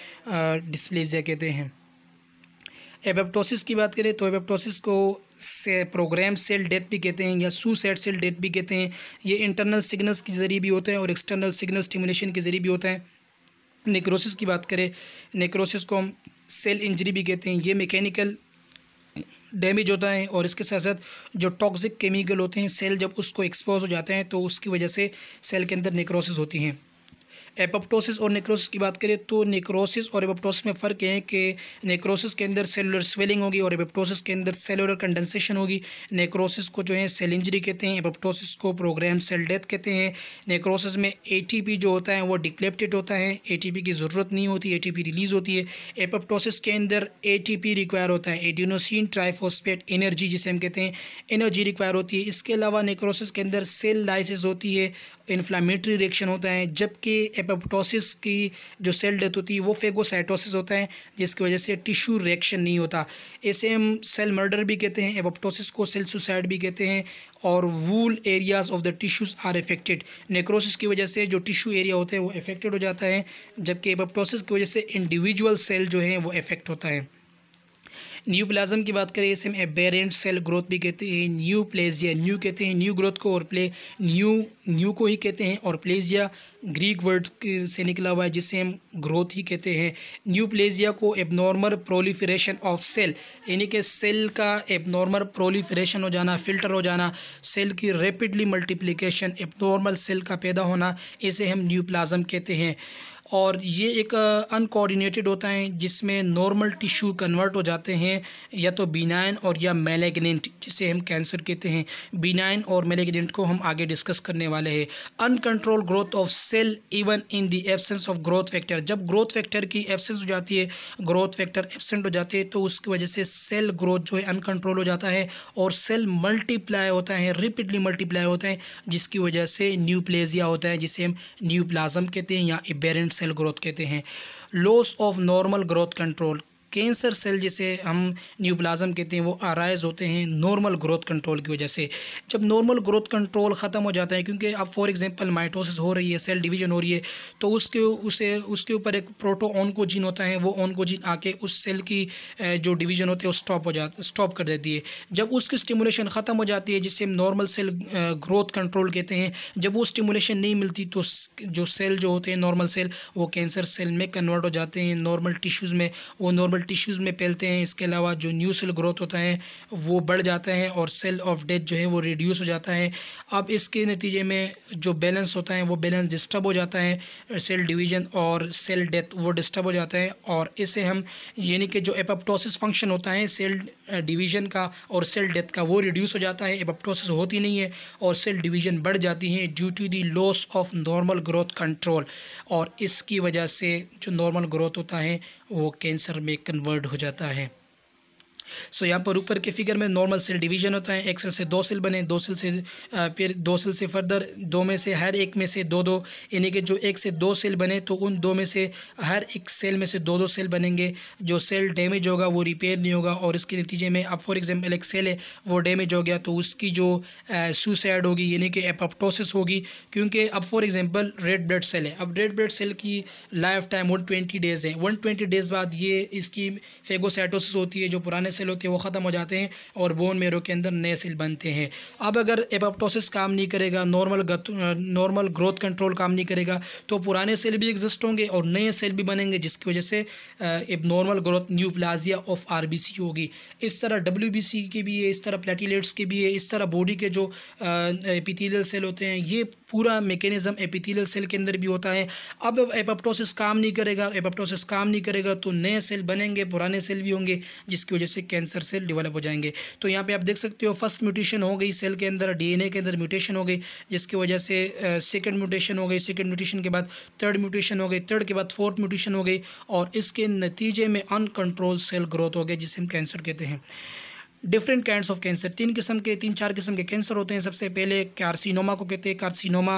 डिस्प्लेजिया कहते हैं एबेप्टोसिस की बात करें तो एबेप्टोसिस को से प्रोग्राम सेल डेथ भी कहते हैं या सुसाइड सेल डेथ भी कहते हैं ये इंटरनल सिग्नल्स के जरिए भी होते हैं और एक्सटर्नल सिग्नल स्टिमुलेशन के जरिए भी होते हैं नेक्रोसिस की बात करें नेक्रोसिस को हम सेल इंजरी भी कहते हैं ये मैकेनिकल डैमेज होता है और इसके साथ साथ जो टॉक्सिक केमिकल होते हैं सेल जब उसको एक्सपोज हो जाते हैं तो उसकी वजह से सेल के अंदर नेक्रोसिस होती हैं एपोप्टोसिस और नेक्रोसिस की बात करें तो नेक्रोसिस और एपोप्टोसिस में फ़र्क है कि नेक्रोसिस के अंदर सेलुलर स्वेलिंग होगी और एपोप्टोसिस के अंदर सेलुलर कंडेंसेशन होगी नेक्रोसिस को जो है सेल इंजरी कहते हैं एपोप्टोसिस को प्रोग्राम सेल डेथ कहते हैं नेक्रोसिस में ए जो होता है वो डिप्लेप्टेड होता है ए की ज़रूरत नहीं होती ए रिलीज़ होती है एपोप्टोसिस के अंदर ए रिक्वायर होता है एडिनोसिन ट्राइफोस्पेट एनर्जी जिसे हम कहते हैं एनर्जी रिक्वायर होती है इसके अलावा नेक्रोसिस के अंदर सेल लाइसिस होती है इन्फ्लामेटरी रिएक्शन होता है जबकि एपोप्टोसिस की जो सेल डेथ होती है वो फेगोसाइटोसिस होता है जिसकी वजह से टिश्यू रिएक्शन नहीं होता इसे हम सेल मर्डर भी कहते हैं एपोप्टोसिस को सेल सुसाइड भी कहते हैं और whole areas of the tissues are affected necrosis की वजह से जो टिश्यू एरिया होते हैं वो इफेक्टेड हो जाता है जबकि एपोप्टोसिस की वजह से इंडिविजुअल सेल जो हैं वो इफेक्ट होता है न्यू प्लाज्म की बात करें इसे हम एबेरेंट सेल ग्रोथ भी कहते हैं न्यू प्लेजिया न्यू कहते हैं न्यू ग्रोथ को और प्ले न्यू न्यू को ही कहते हैं और प्लेजिया ग्रीक वर्ड से निकला हुआ है जिसे हम ग्रोथ ही कहते हैं न्यू प्लेजिया को एबनॉर्मल प्रोलीफरेशन ऑफ सेल यानी कि सेल का एबनॉर्मल प्रोलीफरेशन हो जाना फिल्टर हो जाना सेल की रेपिडली मल्टीप्लीकेशन एबनॉर्मल सेल का पैदा होना इसे हम न्यू प्लाज्म कहते हैं और ये एक अनकोऑर्डिनेटेड होता है जिसमें नॉर्मल टिश्यू कन्वर्ट हो जाते हैं या तो बीनाइन और या मेलेगनेंट जिसे हम कैंसर कहते हैं बीनाइन और मेलेगनेंट को हम आगे डिस्कस करने वाले हैं uncontrol growth of cell even in the absence of growth factor जब ग्रोथ फैक्टर की एबसेंस हो जाती है ग्रोथ फैक्टर एबसेंट हो जाते हैं तो उसकी वजह से सेल ग्रोथ जो है अनकंट्रोल हो जाता है और सेल मल्टीप्लाई होता है रिपीटली मल्टीप्लाई होता है जिसकी वजह से न्यू होता है जिसे हम न्यू कहते हैं या इबेरेंट्स सेल ग्रोथ कहते हैं loss of normal growth control cancer cell जिसे हम न्यूप्लाज्म कहते हैं वो आराइज होते हैं नॉर्मल ग्रोथ कंट्रोल की वजह से जब नॉर्मल ग्रोथ कंट्रोल ख़त्म हो जाता है क्योंकि अब फॉर एग्जांपल माइटोसिस हो रही है सेल डिवीजन हो रही है तो उसके उसे उसके ऊपर एक प्रोटो ऑनकोजीन होता है वो ऑनकोजीन आके उस सेल की जो डिवीजन होते हैं स्टॉप हो जा स्टॉप कर देती है जब उसकी स्टिमुलेशन ख़त्म हो जाती है जिससे हम नॉर्मल सेल ग्रोथ कंट्रोल कहते हैं जब वो स्टिमुलेशन नहीं मिलती तो जो सेल जो होते हैं नॉर्मल सेल वो कैंसर सेल में कन्वर्ट हो जाते हैं नॉर्मल टिश्यूज़ में वो नॉर्मल टिश्यूज़ में फैलते हैं इसके अलावा जो न्यू सेल ग्रोथ होता है वो बढ़ जाता है और सेल ऑफ डेथ जो है वो रिड्यूस हो जाता है अब इसके नतीजे में जो बैलेंस होता है वो बैलेंस डिस्टर्ब हो जाता है सेल डिवीज़न और सेल डेथ वो डिस्टर्ब हो जाता है और इसे हम यानी कि जो एपप्टोसिस फंक्शन होता है सेल डिवीज़न का और सेल डेथ का वो रिड्यूस हो जाता है एपप्टोसिस होती नहीं है और सेल डिवीज़न बढ़ जाती है due to the loss of normal growth control और इसकी वजह से जो नॉर्मल ग्रोथ होता है वो कैंसर में कन्वर्ट हो जाता है सो यहाँ पर ऊपर के फिगर में नॉर्मल सेल डिवीजन होता है एक सेल से दो सेल बने दो सेल से फिर दो सेल से फर्दर दो में से हर एक में से दो दो यानी कि जो एक से दो सेल बने तो उन दो में से हर एक सेल में से दो दो सेल बनेंगे जो सेल डैमेज होगा वो रिपेयर नहीं होगा और इसके नतीजे में अब फॉर एग्जाम्पल एक सेल है वो डैमेज हो गया तो उसकी जो सुसाइड होगी यानी कि एपोप्टोसिस होगी क्योंकि अब for example red blood cell है अब रेड ब्लड सेल की life time one twenty days है वन ट्वेंटी डेज़ बाद ये इसकी फेगोसाइटोसिस होती है जो पुराने सेल सेल होते हैं वो ख़त्म हो जाते हैं और बोन मेरो के अंदर नए सेल बनते हैं अब अगर एपोप्टोसिस काम नहीं करेगा नॉर्मल नॉर्मल ग्रोथ कंट्रोल काम नहीं करेगा तो पुराने सेल भी एग्जिस्ट होंगे और नए सेल भी बनेंगे जिसकी वजह से abnormal growth neoplasia ऑफ आर होगी इस तरह डब्ल्यू के भी है इस तरह प्लेटिलेट्स के भी है इस तरह बॉडी के जो एपिथीलियल सेल होते हैं ये पूरा मेकेनिज़म एपिथीलियल सेल के अंदर भी होता है अब एपोप्टोसिस काम नहीं करेगा एपोप्टोसिस काम नहीं करेगा तो नए सेल बनेंगे पुराने सेल भी होंगे जिसकी वजह से बेसिक कैंसर सेल डिवेलप हो जाएंगे तो यहाँ पे आप देख सकते हो फर्स्ट म्यूटेशन हो गई सेल के अंदर डीएनए के अंदर म्यूटेशन हो गई जिसकी वजह से सेकेंड म्यूटेशन हो गई सेकेंड म्यूटेशन के बाद थर्ड म्यूटेशन हो गई थर्ड के बाद फोर्थ म्यूटेशन हो गई और इसके नतीजे में अनकंट्रोल सेल ग्रोथ हो गई जिसे हम कैंसर कहते हैं डिफरेंट काइंड ऑफ कैंसर तीन किस्म के तीन चार किस्म के कैंसर होते हैं सबसे पहले कार्सिनोमा को कहते हैं कार्सिनोमा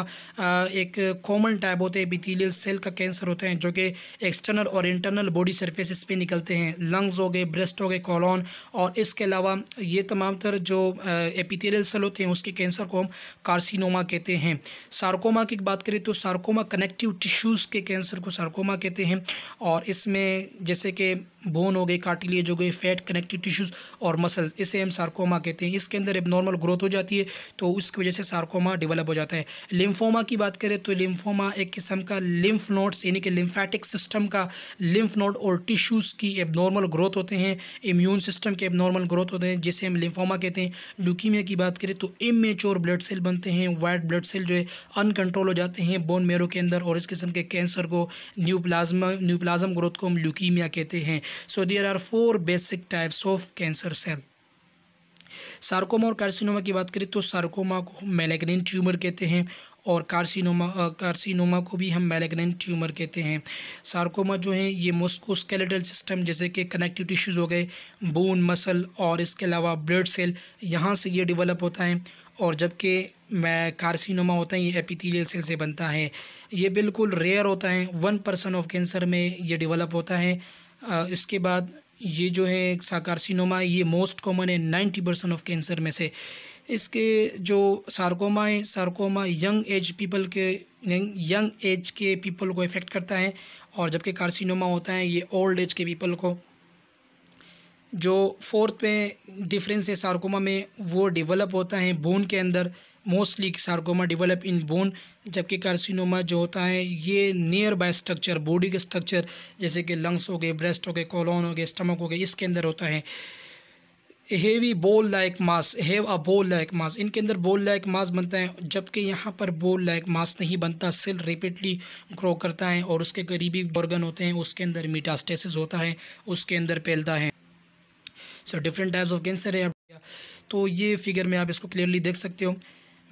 एक कॉमन टाइप होते हैं बिथीलियल सेल का कैंसर होते हैं जो कि एक्सटर्नल और इंटरनल बॉडी सर्फेसिस पे निकलते हैं लंग्स हो गए ब्रेस्ट हो गए कॉलोन और इसके अलावा ये तमाम तर जो एपिथेलियल सेल होते हैं उसके कैंसर को हम कार्सिनोमा कहते हैं सार्कोमा की बात करें तो सार्कोमा कनेक्टिव टिश्यूज़ के कैंसर को सार्कोमा कहते हैं और इसमें जैसे कि बोन हो गई कार्टिलेज हो गए फैट कनेक्टिव टिश्यूज़ और मसल इसे हम सार्कोमा कहते हैं इसके अंदर अब नॉर्मल ग्रोथ हो जाती है तो उसकी वजह से सार्कोमा डेवलप हो जाता है लिम्फोमा की बात करें तो लिम्फोमा एक किस्म का लिम्फ नोड्स यानी कि लिम्फेटिक सिस्टम का लिम्फ नोड और टिश्यूज़ की एब नॉर्मल ग्रोथ होते हैं इम्यून सिस्टम के एब नॉर्मल ग्रोथ होते हैं जिसे हम लिम्फोमा कहते हैं ल्यूकीमिया की बात करें तो इमेच्योर ब्लड सेल बनते हैं वाइट ब्लड सेल जो है अनकंट्रोल हो जाते हैं बोन मेरो के अंदर और इस किस्म के कैंसर को न्यू प्लाज्म ग्रोथ को हम ल्यूकीमिया कहते हैं So there are four basic types of cancer cell. Sarcoma और कार्सिनोमा की बात करें तो सार्कोमा को मेलेग्नेन ट्यूमर कहते हैं और कार्सिनोमा कार्सिनोमा को भी हम मेलेग्नेन ट्यूमर कहते हैं सार्कोमा जो है ये मोस्कोस्केलेटल सिस्टम जैसे कि कनेक्टिव टिश्यूज़ हो गए बोन मसल और इसके अलावा ब्लड सेल यहाँ से ये डेवलप होता है और जबकि मैं कार्सिनोमा होता है ये एपिथेलियल सेल से बनता है ये बिल्कुल रेयर होता है वन परसेंट ऑफ कैंसर में ये डेवलप होता है इसके बाद ये जो है एक साकारसिनोमा ये मोस्ट कॉमन है नाइन्टी परसेंट ऑफ कैंसर में से इसके जो सार्कोमा है सार्कोमा यंग एज पीपल के यंग एज के पीपल को इफ़ेक्ट करता है और जबकि कार्सिनोमा होता है ये ओल्ड एज के पीपल को जो फोर्थ पे डिफरेंस है सार्कोमा में वो डेवलप होता है बोन के अंदर mostly sarcoma develop in bone जबकि कार्सिनोमा जो होता है ये नियर बाय स्ट्रक्चर बॉडी के स्ट्रक्चर जैसे कि लंग्स हो गए ब्रेस्ट हो गए कॉलोन हो गए स्टमक हो गए इसके अंदर होता है हेवी बोल लाइक मास हैव अ बोल लाइक मास इनके अंदर बोल लाइक मास बनता है जबकि यहाँ पर बोल लाइक मास नहीं बनता सेल रिपीटली ग्रो करता है और उसके करीबी ऑर्गन होते हैं उसके अंदर मीटास्टेसिस होता है उसके अंदर फैलता है so different types of cancer है तो ये फिगर में आप इसको क्लियरली देख सकते हो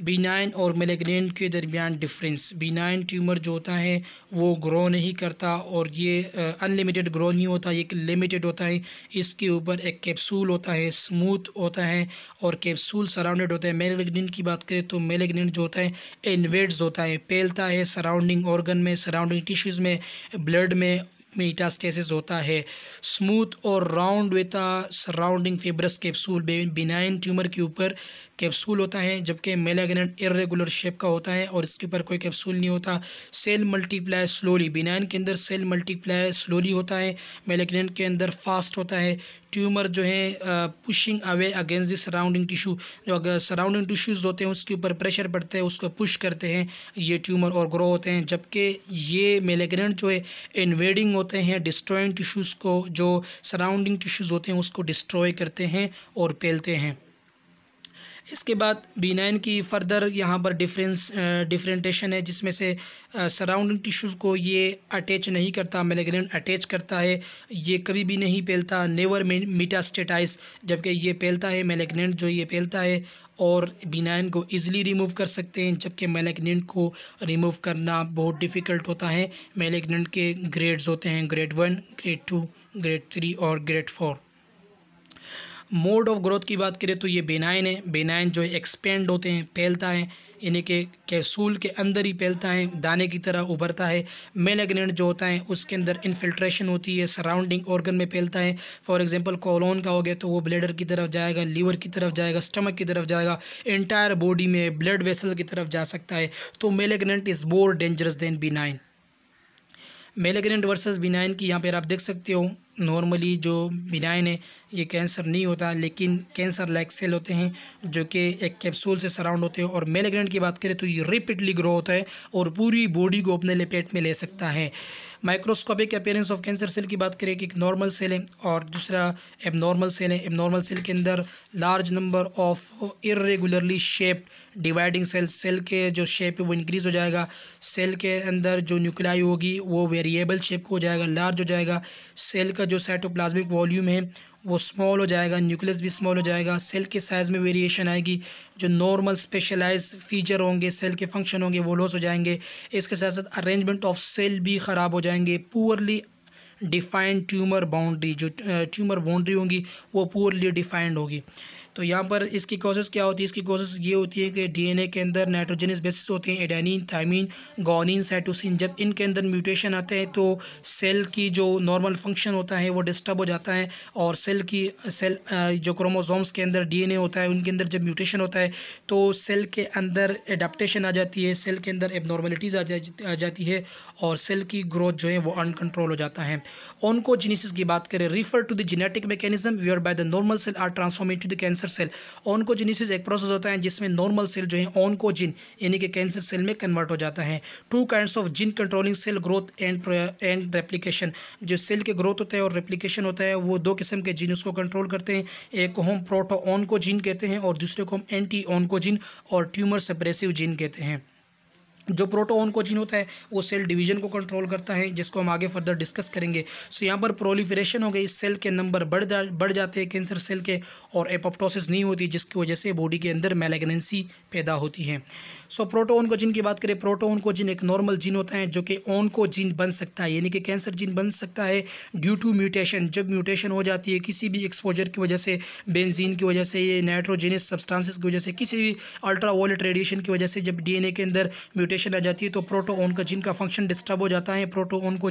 बिनाइन और मेलेग्नेंट के दरमियान डिफरेंस बिनाइन ट्यूमर जो होता है वो ग्रो नहीं करता और ये अनलिमिटेड ग्रो नहीं होता ये लिमिटेड होता है इसके ऊपर एक कैप्सूल होता है स्मूथ होता है और कैप्सूल सराउंडेड होता है मेलेग्नेंट की बात करें तो मेलेग्नेंट जो होता है इन्वेड्स होता है फैलता है सराउंडिंग ऑर्गन में सराउंडिंग टिश्यूज़ में ब्लड में मीटास्टेसिस होता है स्मूथ और राउंड वेता surrounding fibrous capsule benign tumour के ऊपर कैप्सूल होता है जबकि मेलाग्रेंट इरेगुलर शेप का होता है और इसके ऊपर कोई कैप्सूल नहीं होता सेल मल्टीप्लाई स्लोली बिनाइन के अंदर सेल मल्टीप्लाई स्लोली होता है मेलाग्रेंट के अंदर फास्ट होता है ट्यूमर जो है pushing away against the surrounding tissue जो सराउंडिंग टिश्यूज़ होते हैं उसके ऊपर प्रेशर पड़ता है उसको पुश करते हैं ये ट्यूमर और ग्रो होते हैं जबकि ये मेलेग्रेंट जो है इन्वेडिंग होते हैं डिस्ट्रॉइंग टिश्यूज़ को जो सराउंडिंग टिश्यूज़ होते हैं उसको डिस्ट्रॉय करते हैं और फैलते हैं इसके बाद बी नाइन की फ़र्दर यहाँ पर डिफरेंस डिफरेंटेशन है जिसमें से सराउंडिंग टिश्यूज़ को ये अटैच नहीं करता मेलेग्रेन अटैच करता है ये कभी भी नहीं फैलता नेवर मीटास्टेटाइज जबकि ये पेलता है मेलेग्रेन जो ये पेलता है और बीनाइन को इजीली रिमूव कर सकते हैं जबकि मेलेग्नेंट को रिमूव करना बहुत डिफ़िकल्ट होता है मेलेग्नेंट के ग्रेड्स होते हैं grade one grade two grade three और grade four mode of growth की बात करें तो ये बेनाइन है बेनाइन जो है एक्सपेंड होते हैं फैलता है यानी कि कैसूल के अंदर ही फैलता है दाने की तरह उभरता है मेलेग्नेंट जो होता है उसके अंदर इन्फिल्ट्रेशन होती है सराउंडिंग ऑर्गन में फैलता है फॉर एग्जांपल कॉलोन का हो गया तो वो ब्लेडर की तरफ जाएगा लीवर की तरफ जाएगा स्टमक की तरफ जाएगा इंटायर बॉडी में ब्लड वेसल की तरफ जा सकता है तो malignant is more dangerous than be malignant versus benign की यहाँ पर आप देख सकते हो नॉर्मली जो बिनाइन है ये कैंसर नहीं होता लेकिन कैंसर लाइक सेल होते हैं जो कि एक कैप्सूल से सराउंड होते हैं और मेलेग्रेंट की बात करें तो ये रेपिडली ग्रो होता है और पूरी बॉडी को अपने लपेट में ले सकता है microscopic appearance of cancer cell की बात करें कि एक नॉर्मल सेल है और दूसरा एबनॉर्मल सेल है एबनॉर्मल सेल के अंदर large number of irregularly shaped dividing cell cell के जो शेप है वो इंक्रीज़ हो जाएगा सेल के अंदर जो न्यूक्लियाई होगी वो वेरिएबल शेप को हो जाएगा लार्ज हो जाएगा सेल का जो साइटोप्लाज्मिक वॉल्यूम है वो स्मॉल हो जाएगा न्यूक्लियस भी स्मॉल हो जाएगा सेल के साइज़ में वेरिएशन आएगी जो नॉर्मल स्पेशलाइज फीचर होंगे सेल के फंक्शन होंगे वो लॉस हो जाएंगे इसके साथ साथ अरेंजमेंट ऑफ सेल भी ख़राब हो जाएंगे पुअरली डिफाइंड ट्यूमर बाउंड्री जो ट्यूमर बाउंड्री होंगी वो पुअरली डिफाइंड होगी तो यहाँ पर इसकी कोशिश क्या होती है इसकी कोशिश ये होती है कि डीएनए के अंदर नाइट्रोजनस बेसिस होते हैं एडेनिन थाइमिन गोनिन साइटोसिन जब इनके अंदर म्यूटेशन आते हैं तो सेल की जो नॉर्मल फंक्शन होता है वो डिस्टर्ब हो जाता है और सेल की सेल जो क्रोमोजोम्स के अंदर डीएनए होता है उनके अंदर जब म्यूटेशन होता है तो सेल के अंदर एडाप्टशन आ जाती है सेल के अंदर एबनॉर्मेलिटीज़ आ, जा, आ जाती है और सेल की ग्रोथ जो है वो अनकंट्रोल हो जाता है जीनीस की बात करें refer to the genetic mechanism we are by the normal cell are transformed to the cancer cancer cell oncogenesis एक प्रोसेस होता है जिसमें नॉर्मल सेल जो है ऑनकोजिन यानी कि कैंसर सेल में कन्वर्ट हो जाता है two kinds of gene controlling cell growth and and replication जो सेल के ग्रोथ होता है और रेप्लीकेशन होता है वो दो किस्म के जीन उसको कंट्रोल करते हैं एक को हम प्रोटो ऑनकोजिन कहते हैं और दूसरे को हम एंटी ऑनकोजिन और ट्यूमर सप्रेसिव जीन कहते हैं जो प्रोटो ऑनकोजिन होता है वो सेल डिवीजन को कंट्रोल करता है जिसको हम आगे फर्दर डिस्कस करेंगे सो so, यहाँ पर प्रोलीफ्रेशन हो गई सेल के नंबर बढ़ जा बढ़ जाते हैं कैंसर सेल के और एपोप्टोसिस नहीं होती जिसकी वजह से बॉडी के अंदर मेलेगनेंसी पैदा होती है सो प्रोटो ओनकोजिन की बात करें प्रोटो ओनकोजिन एक नॉर्मल जीन होता है जो कि जीन बन सकता है यानी कि कैंसर जीन बन सकता है ड्यू टू म्यूटेशन जब म्यूटेशन हो जाती है किसी भी एक्सपोजर की वजह से बेंजीन की वजह से ये नाइट्रोजेनियस सब्सटेंसेस की वजह से किसी भी अल्ट्रा रेडिएशन की वजह से जब डीएनए के अंदर म्यूटेशन आ जाती है तो प्रोटो जीन का फंक्शन डिस्टर्ब हो जाता है प्रोटो ओनको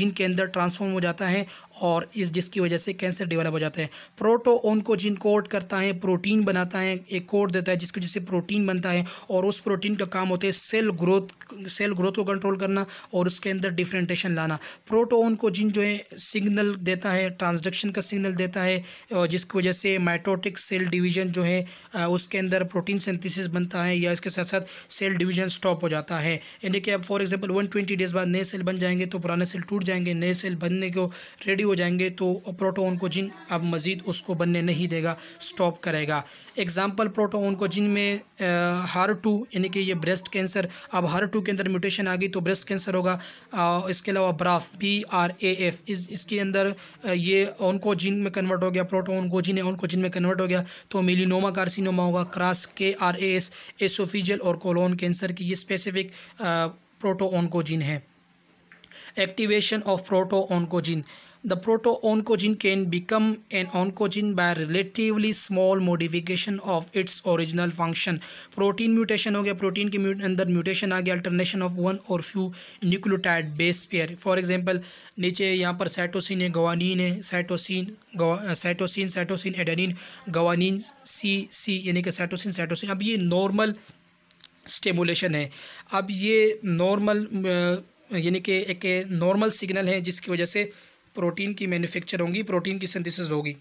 जीन के अंदर ट्रांसफॉर्म हो जाता है और इस जिसकी वजह से कैंसर डेवलप हो जाता है प्रोटो ओनकोजिन कोड करता है प्रोटीन बनाता है एक कोड देता है जिसकी वजह से प्रोटीन बनता है और उस प्रोटीन का काम होता है सेल ग्रोथ सेल ग्रोथ को कंट्रोल करना और उसके अंदर डिफ्रेंटेशन लाना प्रोटो ओनकोजिन जो है सिग्नल देता है ट्रांसडक्शन का सिग्नल देता है और जिसकी वजह से माइटोटिक सेल डिवीजन जो है उसके अंदर प्रोटीन सेंथिसिस बनता है या इसके साथ साथ सेल डिवीजन स्टॉप हो जाता है यानी कि अब फॉर एग्जाम्पल वन डेज बाद नए सेल बन जाएंगे तो पुराने सेल टूट जाएंगे नए सेल बनने को रेडी हो हो जाएंगे तो प्रोटोन को जिन अब मज़ीद उसको बनने नहीं देगा स्टॉप करेगा एग्ज़ाम्पल प्रोटोन को जिन में हार टू यानी कि ये ब्रेस्ट कैंसर अब हार टू के अंदर म्यूटेशन आ गई तो ब्रेस्ट कैंसर होगा आ, इसके अलावा BRAF B R A F इस इसके अंदर ये ओनको जिन में कन्वर्ट हो गया प्रोटोन को जिन ओनको जिन में कन्वर्ट हो गया तो मिलीनोमा कारसिनोमा होगा क्रास के आर ए एस एसोफिजल और कोलोन कैंसर की ये स्पेसिफिक प्रोटो ऑनकोजिन है activation of proto oncogene the proto oncogene can become an oncogene by relatively small modification of its original function protein mutation हो गया प्रोटीन के अंदर mutation आ गया अल्टरनेशन ऑफ वन और few nucleotide base pair for example नीचे यहाँ पर साइटोसिन है गवानीन है cytosine cytosine cytosine adenine guanine C C यानी कि साइटोसिन साइटोसिन अब ये नॉर्मल स्टेमुलेशन है अब ये नॉर्मल uh, यानी कि एक नॉर्मल सिग्नल है जिसकी वजह से प्रोटीन की मैन्युफैक्चर होंगी प्रोटीन की सिंथेसिस होगी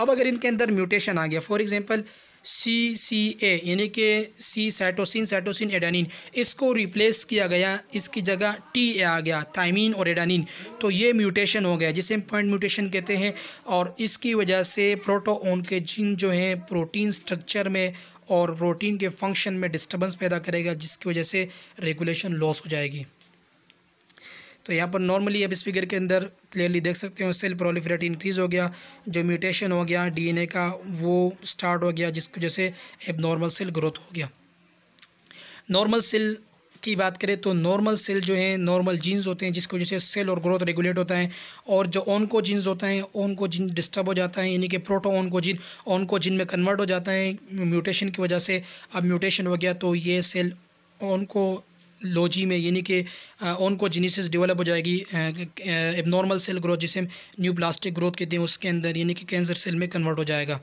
अब अगर इनके अंदर म्यूटेशन आ गया for example C C A यानी कि सी साइटोसिन साइटोसिन एडानिन इसको रिप्लेस किया गया इसकी जगह टी ए आ गया थाइमिन और एडानिन तो ये म्यूटेशन हो गया जिसे हम पॉइंट म्यूटेशन कहते हैं और इसकी वजह से प्रोटोन के जिन जो हैं प्रोटीन स्ट्रक्चर में और प्रोटीन के फंक्शन में डिस्टर्बेंस पैदा करेगा जिसकी वजह से रेगुलेशन लॉस हो जाएगी तो यहाँ पर नॉर्मली आप इस फिगर के अंदर क्लियरली देख सकते हो सेल प्रोलिफरेट इंक्रीज़ हो गया जो म्यूटेशन हो गया डीएनए का वो स्टार्ट हो गया जिसकी वजह से एब नॉर्मल सेल ग्रोथ हो गया नॉर्मल सेल की बात करें तो नॉर्मल सेल जो है नॉर्मल जीन्स होते हैं जिसकी वजह से सेल और ग्रोथ रेगुलेट होता है और जो ऑन को जीन्स होता है को जीन डिस्टर्ब हो जाता है यानी कि प्रोटो को जीन को जीन में कन्वर्ट हो जाता है म्यूटेशन की वजह से अब म्यूटेशन हो गया तो ये सेल को लोजी में यानी कि ओनकोजिनिसिस डेवलप हो जाएगी एबनॉर्मल सेल ग्रोथ जिसे हम न्यू प्लास्टिक ग्रोथ कहते हैं उसके अंदर यानी कि कैंसर सेल में कन्वर्ट हो जाएगा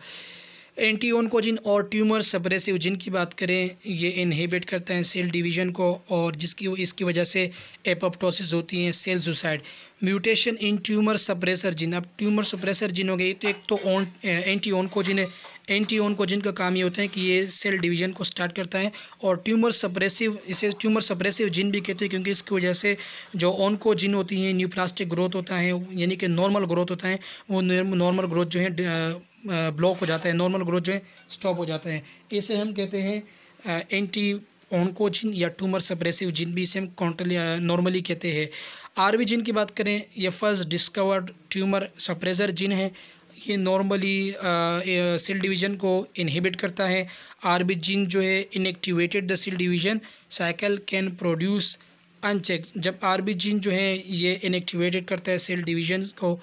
एंटी ओनकोजिन और ट्यूमर सप्रेसिव जिन की बात करें ये इनहेबिट करता है सेल डिवीजन को और जिसकी इसकी वजह से एपोप्टोसिस होती हैं cell suicide mutation in tumour suppressor gene अब ट्यूमर सप्रेसर जिन हो गई तो एक तो एंटी ओनकोजिन है एंटीओन को जिनका काम ये होता है कि ये सेल डिवीजन को स्टार्ट करता है और ट्यूमर सप्रेसिव इसे ट्यूमर सप्रेसिव जिन भी कहते हैं क्योंकि इसकी वजह से जो ऑन को जिन होती हैं प्लास्टिक ग्रोथ होता है यानी कि नॉर्मल ग्रोथ होता है वो नॉर्मल ग्रोथ जो है ब्लॉक हो जाता है नॉर्मल ग्रोथ जो है स्टॉप हो जाता है इसे हम कहते हैं एंटी ऑनकोजिन या ट्यूमर सप्रेसिव जिन भी इसे हम कॉन्टली नॉर्मली कहते हैं आरवी जिन की बात करें ये first discovered tumour suppressor gene है ये नॉर्मली सेल डिवीज़न को इनहिबिट करता है जीन जो है inactivated the cell division cycle can produce uncheck जब आरबीजिन जो है ये इनएक्टिवेटेड करता है सेल डिवीजन को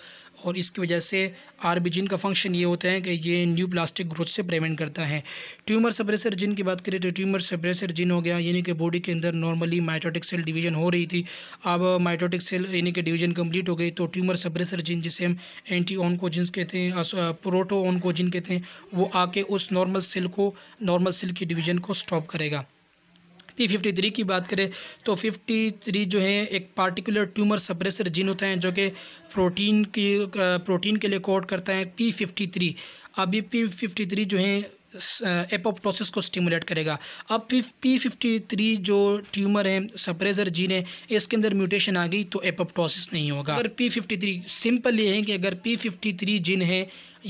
और इसकी वजह से आरबीजिन का फंक्शन ये होता है कि ये न्यू प्लास्टिक ग्रोथ से प्रिवेंट करता है ट्यूमर सप्रेसर जिन की बात करें तो ट्यूमर सप्रेसर जिन हो गया यानी कि बॉडी के अंदर नॉर्मली माइटोटिक सेल डिवीजन हो रही थी अब माइटोटिक सेल यानी कि डिवीजन कंप्लीट हो गई तो ट्यूमर सप्रेसर जिन जिसे हम एंटी ऑनकोजिन्स कहते हैं प्रोटो ऑनकोजिन कहते हैं वो आके उस नॉर्मल सेल को नॉर्मल सेल की डिवीजन को स्टॉप करेगा पी फिफ्टी थ्री की बात करें तो फिफ्टी थ्री जो है एक पार्टिकुलर ट्यूमर सप्रेसर जीन होता है जो कि प्रोटीन की प्रोटीन के लिए कोड करता है पी फिफ्टी थ्री अभी पी फिफ्टी थ्री जो है एपोप्टोसिस को स्टिमुलेट करेगा अब पी फिफ्टी थ्री जो ट्यूमर है सप्रेजर जीन है इसके अंदर म्यूटेशन आ गई तो एपोप्टोसिस नहीं होगा अगर पी फिफ्टी थ्री सिंपल ये है कि अगर पी फिफ्टी थ्री जीन है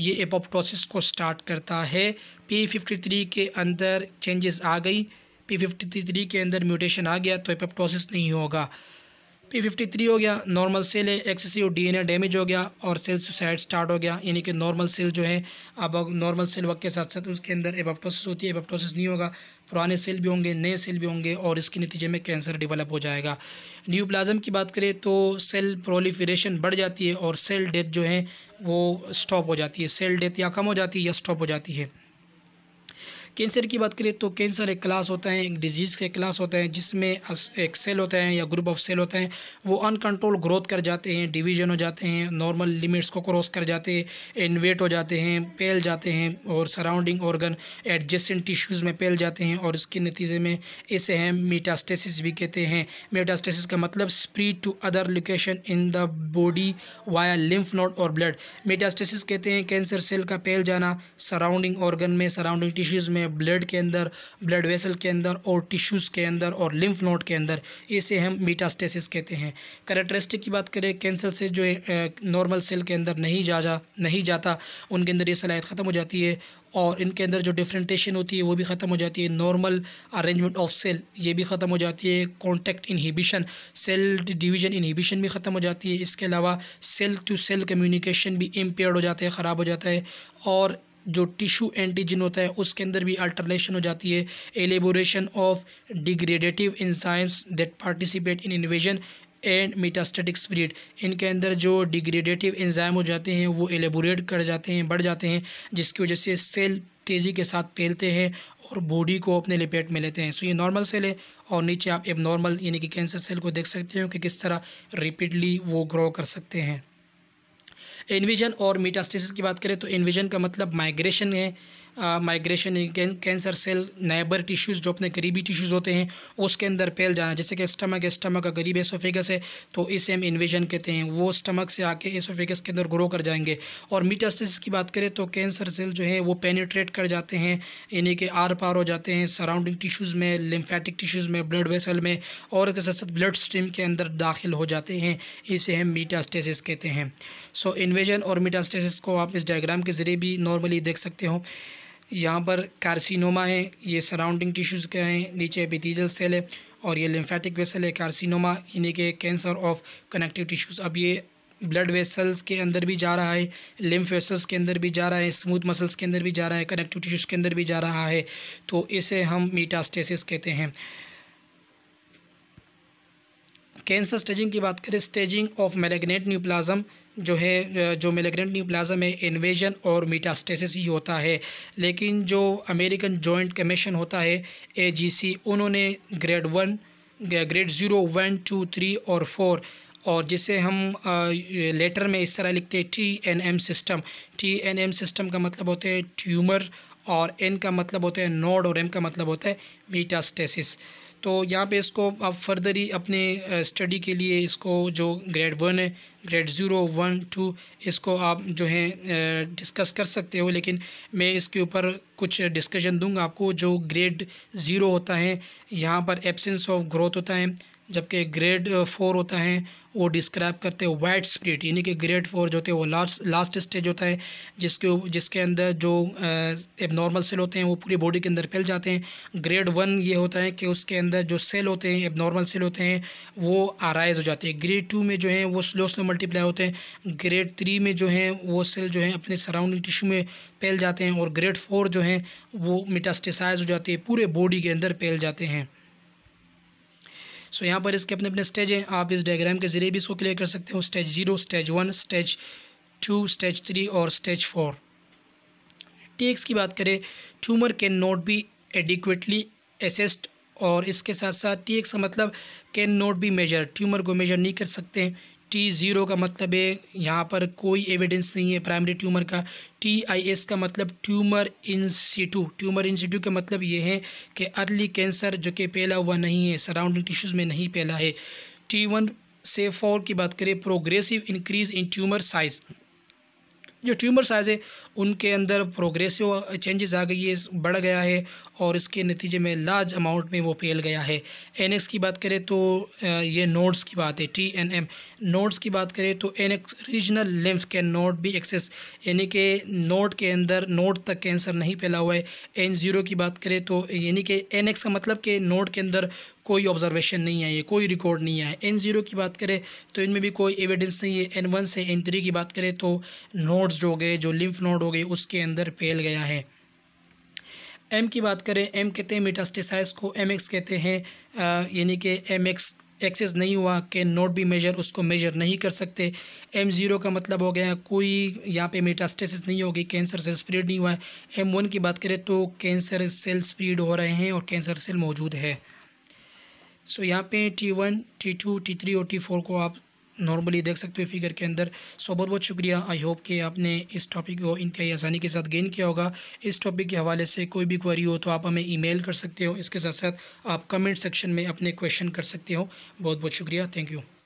ये एपोप्टोसिस को स्टार्ट करता है पी फिफ्टी थ्री के अंदर चेंजेस आ गई पी फिफ्टी थ्री के अंदर म्यूटेशन आ गया तो एपेप्टोसिस नहीं होगा पी फिफ्टी थ्री हो गया नॉर्मल सेल है एक्सेसिव डीएनए डैमेज हो गया और सेल सुसाइड स्टार्ट हो गया यानी कि नॉर्मल सेल जो है अब नॉर्मल सेल वक्त के साथ साथ उसके अंदर एपेप्टोसिस होती है एपेप्टोसिस नहीं होगा पुराने सेल भी होंगे नए सेल भी होंगे और इसके नतीजे में कैंसर डेवलप हो जाएगा न्यू की बात करें तो सेल प्रोलीफरेशन बढ़ जाती है और सेल डेथ जो है वो स्टॉप हो जाती है सेल डेथ या कम हो जाती है या स्टॉप हो जाती है कैंसर की बात करें तो कैंसर एक क्लास होता है एक डिजीज़ का क्लास होता है जिसमें एक सेल होता है या ग्रुप ऑफ सेल होता है वो अनकंट्रोल ग्रोथ कर जाते हैं डिवीजन हो जाते हैं नॉर्मल लिमिट्स को क्रॉस कर जाते हैं इन्वेट हो जाते हैं फैल जाते हैं और सराउंडिंग ऑर्गन एडजेसेंट टिश्यूज़ में फैल जाते हैं और इसके नतीजे में इसे हम मीटास्टेसिस भी कहते हैं मेटास्टेसिस का मतलब spread to other location in the body via lymph node और ब्लड मेटास्टेसिस कहते हैं कैंसर सेल का फैल जाना सराउंडिंग ऑर्गन में सराउंडिंग टिश्यूज़ में हैं ब्लड के अंदर ब्लड वेसल के अंदर और टिश्यूज़ के अंदर और लिम्फ नोड के अंदर इसे हम मीटास्टेसिस कहते हैं करेक्टरिस्टिक की बात करें कैंसर से जो नॉर्मल सेल के अंदर नहीं जा जा नहीं जाता उनके अंदर ये सलाहियत ख़त्म हो जाती है और इनके अंदर जो डिफ्रेंटेशन होती है वो भी ख़त्म हो जाती है नॉर्मल अरेंजमेंट ऑफ सेल ये भी ख़त्म हो जाती है contact inhibition cell division inhibition भी ख़त्म हो जाती है इसके अलावा सेल टू सेल कम्युनिकेशन भी इम्पेयर हो जाता है ख़राब हो जाता है और जो टिश्यू एंटीजन होता है उसके अंदर भी अल्टरनेशन हो जाती है elaboration of degradative enzymes that participate in invasion and metastatic spread इनके अंदर जो डिग्रेडेटिव एंजाइम हो जाते हैं वो एलेबोरेट कर जाते हैं बढ़ जाते हैं जिसकी वजह से सेल तेज़ी के साथ फैलते हैं और बॉडी को अपने लपेट में लेते हैं सो ये नॉर्मल सेल है और नीचे आप एब नॉर्मल यानी कि कैंसर सेल को देख सकते हो कि किस तरह रिपीडली वो ग्रो कर सकते हैं इन्विजन और मीटास्टेसिस की बात करें तो एनविजन का मतलब माइग्रेशन है migration cancer cell neighbour tissues जो अपने गरीबी टिश्यूज़ होते हैं उसके अंदर फैल जाना जैसे कि स्टमक स्टमक का गरीब एसोफेगस है तो इसे हम इन्वेजन कहते हैं वो स्टमक से आके एसोफेगस के अंदर ग्रो कर जाएंगे और मीटास्टिस की बात करें तो कैंसर सेल जो है वो पेनीट्रेट कर जाते हैं यानी कि आर पार हो जाते हैं सराउंडिंग टिश्यूज़ में लिम्फेटिक टिश्यूज़ में ब्लड वेसल में और इसके साथ साथ ब्लड स्ट्रीम के अंदर दाखिल हो जाते हैं इसे हम मीटास्टेसिस कहते हैं सो so, इन्वेजन और मीटास्टेसिस को आप इस डायग्राम के ज़रिए भी नॉर्मली देख सकते हो यहाँ पर कार्सिनोमा है ये सराउंडिंग टिश्यूज़ के हैं नीचे बिथीजल सेल है और ये लिम्फेटिक वेसल है कार्सिनोमा यानी कि कैंसर ऑफ कनेक्टिव टिश्यूज़ अब ये ब्लड वेसल्स के अंदर भी जा रहा है लिम्फ वेसल्स के अंदर भी जा रहा है स्मूथ मसल्स के अंदर भी जा रहा है कनेक्टिव टिश्यूज़ के अंदर भी जा रहा है तो इसे हम मीटास्टेसिस कहते हैं कैंसर स्टेजिंग की बात करें स्टेजिंग ऑफ मेलेग्नेट न्यूप्लाज्म जो है जो मेलेग्रेंट न्यूप्लाज़म है इन्वेजन और मीटास्टेसिस ही होता है लेकिन जो अमेरिकन जॉइंट कमीशन होता है एजीसी उन्होंने grade one grade zero one two three और फोर और जिसे हम लेटर में इस तरह लिखते हैं T N M system T N M system का मतलब होता है ट्यूमर और एन का मतलब होता है नोड और एम का मतलब होता है मीटास्टेसिस तो यहाँ पे इसको आप फर्दर ही अपने स्टडी के लिए इसको जो ग्रेड वन है ग्रेड ज़ीरो वन टू इसको आप जो है डिस्कस कर सकते हो लेकिन मैं इसके ऊपर कुछ डिस्कशन दूंगा आपको जो ग्रेड ज़ीरो होता है यहाँ पर एब्सेंस ऑफ ग्रोथ होता है जबकि ग्रेड फोर होता है वो डिस्क्राइब करते हैं वाइट स्प्रिट यानी कि ग्रेड फोर जो होते हैं वो लास्ट लास्ट स्टेज होता है जिसके जिसके अंदर जो एबनॉर्मल सेल होते हैं वो पूरी बॉडी के अंदर फैल जाते हैं ग्रेड वन ये होता है कि उसके अंदर जो सेल होते हैं एबनॉर्मल सेल होते हैं वो आराइज हो जाते हैं ग्रेड टू में जो है वो स्लो स्लो मल्टीप्लाई होते हैं ग्रेड थ्री में जो है वो सेल जो है अपने सराउंडिंग टिश्यू में फैल जाते हैं और ग्रेड फोर जो हैं वो मिटास्टिसाइज हो जाते हैं पूरे बॉडी के अंदर फैल जाते हैं सो यहाँ पर इसके अपने अपने स्टेज हैं आप इस डायग्राम के ज़रिए भी इसको क्लियर कर सकते हो stage zero stage one stage two stage three और स्टेज फोर टीएक्स की बात करें tumour can not be adequately assessed और इसके साथ साथ टीएक्स का मतलब can not be measure tumour को मेजर नहीं कर सकते हैं टी ज़ीरो का मतलब है यहाँ पर कोई एविडेंस नहीं है प्राइमरी ट्यूमर का टी आई एस का मतलब ट्यूमर इंस्टीट्यू ट्यूमर इंस्टीट्यू का मतलब ये है कि अर्ली कैंसर जो कि फैला हुआ नहीं है सराउंडिंग टिश्यूज़ में नहीं फैला है टी वन से फोर की बात करें progressive increase in tumour size जो ट्यूमर साइज़ है उनके अंदर प्रोग्रेसिव चेंजेस आ गई है बढ़ गया है और इसके नतीजे में लार्ज अमाउंट में वो फैल गया है एन की बात करें तो ये नोड्स की बात है टी एन एम नोड्स की बात करें तो N X regional lymph can not be assess यानी कि नोड के अंदर नोड तक कैंसर नहीं फैला हुआ है एन ज़ीरो की बात करें तो यानी कि एन एक्स का मतलब कि नोड के अंदर कोई ऑब्जर्वेशन नहीं आई है कोई रिकॉर्ड नहीं आया एन ज़ीरो की बात करें तो इनमें भी कोई एविडेंस नहीं है एन वन से एन थ्री की बात करें तो नोड्स जो गए जो लिम्फ नोड हो गए उसके अंदर फैल गया है एम की बात करें एम कहते हैं मेटास्टेसाइज को एम एक्स कहते हैं यानी कि एम एक्स एक्सेस नहीं हुआ कैन नोट भी मेजर उसको मेजर नहीं कर सकते एम ज़ीरो का मतलब हो गया कोई यहाँ पे मेटास्टेसिस नहीं होगी कैंसर सेल स्प्रीड नहीं हुआ है एम वन की बात करें तो कैंसर सेल स्प्रीड हो रहे हैं और कैंसर सेल मौजूद है सो यहाँ पे T one T two T three और टी फोर को आप नॉर्मली देख सकते हो फिगर के अंदर सो बहुत बहुत शुक्रिया आई होप कि आपने इस टॉपिक को इनके आसानी के साथ गेन किया होगा इस टॉपिक के हवाले से कोई भी क्वेरी हो तो आप हमें ईमेल कर सकते हो इसके साथ साथ आप कमेंट सेक्शन में अपने क्वेश्चन कर सकते हो बहुत बहुत शुक्रिया थैंक यू